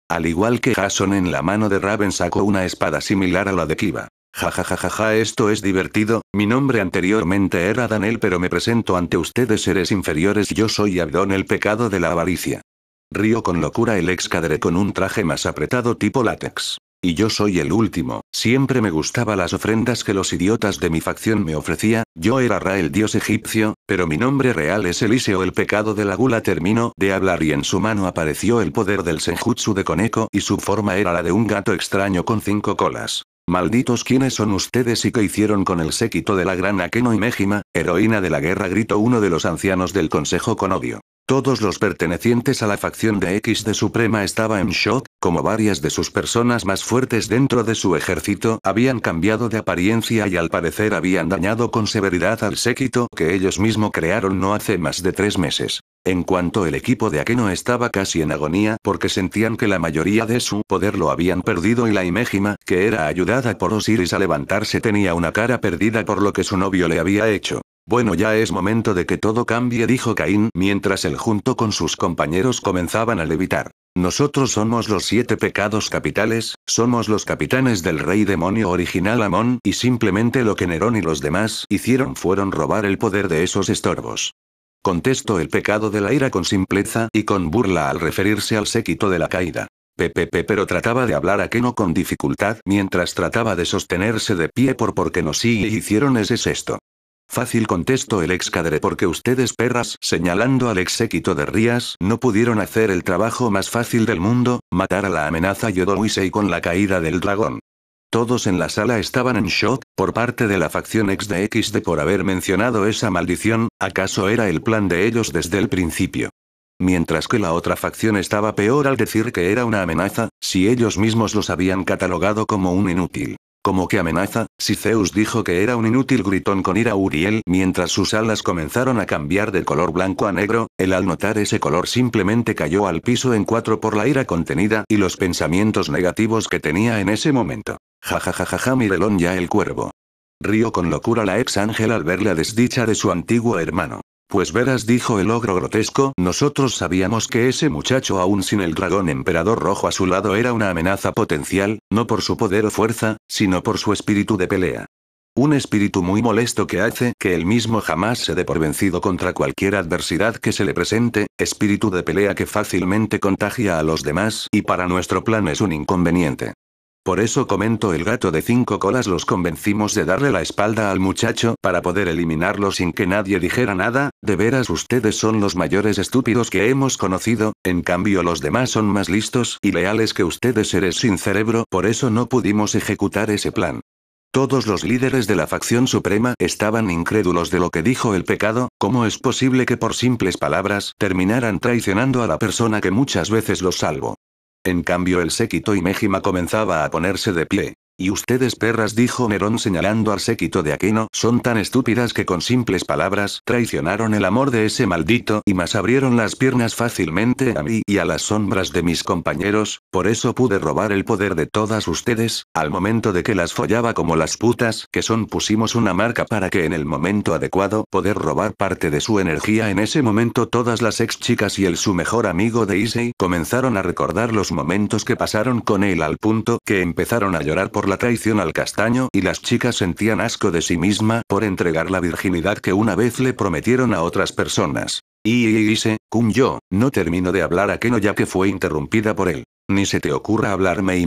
Al igual que Jason en la mano de Raven sacó una espada similar a la de Kiva. Ja ja, ja, ja, esto es divertido, mi nombre anteriormente era Daniel pero me presento ante ustedes seres inferiores yo soy Abdon el pecado de la avaricia. Río con locura el ex cadre con un traje más apretado tipo látex. Y yo soy el último, siempre me gustaba las ofrendas que los idiotas de mi facción me ofrecía, yo era Ra el dios egipcio, pero mi nombre real es Eliseo el pecado de la gula terminó de hablar y en su mano apareció el poder del senjutsu de Koneko y su forma era la de un gato extraño con cinco colas. Malditos quiénes son ustedes y qué hicieron con el séquito de la gran Akeno y Mejima, heroína de la guerra, gritó uno de los ancianos del consejo con odio. Todos los pertenecientes a la facción de X de Suprema estaba en shock, como varias de sus personas más fuertes dentro de su ejército habían cambiado de apariencia y al parecer habían dañado con severidad al séquito que ellos mismos crearon no hace más de tres meses. En cuanto el equipo de Akeno estaba casi en agonía porque sentían que la mayoría de su poder lo habían perdido y la Iméjima, que era ayudada por Osiris a levantarse tenía una cara perdida por lo que su novio le había hecho. Bueno ya es momento de que todo cambie dijo Caín mientras él junto con sus compañeros comenzaban a levitar. Nosotros somos los siete pecados capitales, somos los capitanes del rey demonio original Amón y simplemente lo que Nerón y los demás hicieron fueron robar el poder de esos estorbos. Contestó el pecado de la ira con simpleza y con burla al referirse al séquito de la caída. Pepepe pero trataba de hablar a no con dificultad mientras trataba de sostenerse de pie por porque no sí hicieron ese sexto. Fácil contestó el ex porque ustedes perras, señalando al séquito de Rías, no pudieron hacer el trabajo más fácil del mundo, matar a la amenaza Yodowisei con la caída del dragón. Todos en la sala estaban en shock, por parte de la facción ex de de por haber mencionado esa maldición, ¿acaso era el plan de ellos desde el principio? Mientras que la otra facción estaba peor al decir que era una amenaza, si ellos mismos los habían catalogado como un inútil. Como que amenaza, si Zeus dijo que era un inútil gritón con ira Uriel mientras sus alas comenzaron a cambiar de color blanco a negro, él al notar ese color simplemente cayó al piso en cuatro por la ira contenida y los pensamientos negativos que tenía en ese momento. Jajajajaja Mirelón ya el cuervo. Río con locura la ex ángel al ver la desdicha de su antiguo hermano. Pues verás, dijo el ogro grotesco, nosotros sabíamos que ese muchacho aún sin el dragón emperador rojo a su lado era una amenaza potencial, no por su poder o fuerza, sino por su espíritu de pelea. Un espíritu muy molesto que hace que él mismo jamás se dé por vencido contra cualquier adversidad que se le presente, espíritu de pelea que fácilmente contagia a los demás y para nuestro plan es un inconveniente. Por eso comento el gato de cinco colas los convencimos de darle la espalda al muchacho para poder eliminarlo sin que nadie dijera nada, de veras ustedes son los mayores estúpidos que hemos conocido, en cambio los demás son más listos y leales que ustedes seres sin cerebro, por eso no pudimos ejecutar ese plan. Todos los líderes de la facción suprema estaban incrédulos de lo que dijo el pecado, ¿cómo es posible que por simples palabras terminaran traicionando a la persona que muchas veces los salvo? En cambio el séquito y Mejima comenzaba a ponerse de pie. Y ustedes perras dijo Nerón señalando al séquito de Aquino son tan estúpidas que con simples palabras traicionaron el amor de ese maldito y más abrieron las piernas fácilmente a mí y a las sombras de mis compañeros, por eso pude robar el poder de todas ustedes, al momento de que las follaba como las putas que son pusimos una marca para que en el momento adecuado poder robar parte de su energía en ese momento todas las ex chicas y el su mejor amigo de Issei comenzaron a recordar los momentos que pasaron con él al punto que empezaron a llorar por la traición al castaño y las chicas sentían asco de sí misma por entregar la virginidad que una vez le prometieron a otras personas. Y dice, Kun yo, no termino de hablar a Keno ya que fue interrumpida por él. Ni se te ocurra hablarme y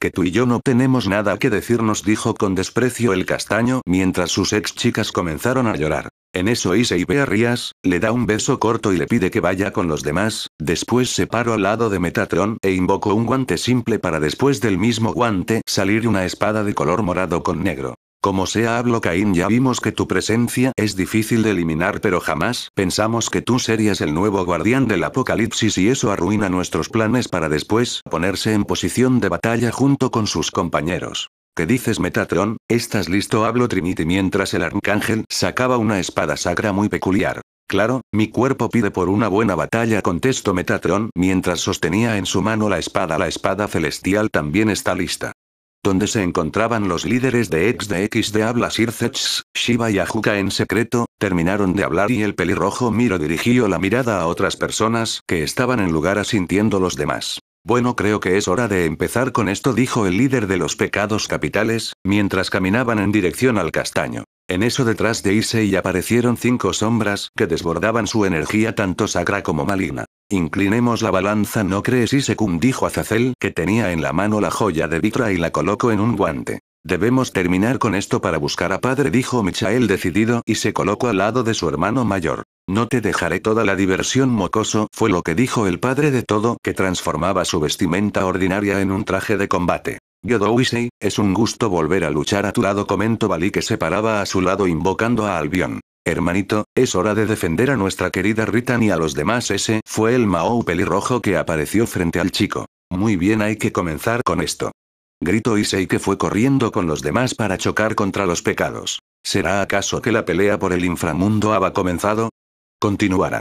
que tú y yo no tenemos nada que decirnos, dijo con desprecio el castaño mientras sus ex chicas comenzaron a llorar. En eso y ve a Rías, le da un beso corto y le pide que vaya con los demás, después se paró al lado de Metatron e invocó un guante simple para después del mismo guante salir una espada de color morado con negro. Como sea hablo Caín ya vimos que tu presencia es difícil de eliminar pero jamás pensamos que tú serías el nuevo guardián del apocalipsis y eso arruina nuestros planes para después ponerse en posición de batalla junto con sus compañeros. ¿Qué dices Metatron? ¿Estás listo? Hablo Trinity mientras el arcángel sacaba una espada sacra muy peculiar. Claro, mi cuerpo pide por una buena batalla, contestó Metatron mientras sostenía en su mano la espada. La espada celestial también está lista donde se encontraban los líderes de ex de X de habla Shiva y Ajuka en secreto, terminaron de hablar y el pelirrojo Miro dirigió la mirada a otras personas que estaban en lugar asintiendo los demás. Bueno, creo que es hora de empezar con esto, dijo el líder de los pecados capitales, mientras caminaban en dirección al castaño. En eso detrás de y aparecieron cinco sombras que desbordaban su energía tanto sacra como maligna. Inclinemos la balanza, ¿no crees? Isecum dijo a que tenía en la mano la joya de Vitra y la colocó en un guante. Debemos terminar con esto para buscar a padre, dijo Michael decidido, y se colocó al lado de su hermano mayor. No te dejaré toda la diversión mocoso, fue lo que dijo el padre de todo, que transformaba su vestimenta ordinaria en un traje de combate. Yodowisei, es un gusto volver a luchar a tu lado, comentó Bali que se paraba a su lado invocando a Albion. Hermanito, es hora de defender a nuestra querida Rita y a los demás. Ese fue el Mao pelirrojo que apareció frente al chico. Muy bien, hay que comenzar con esto. Grito Issei que fue corriendo con los demás para chocar contra los pecados. ¿Será acaso que la pelea por el inframundo había comenzado? Continuará.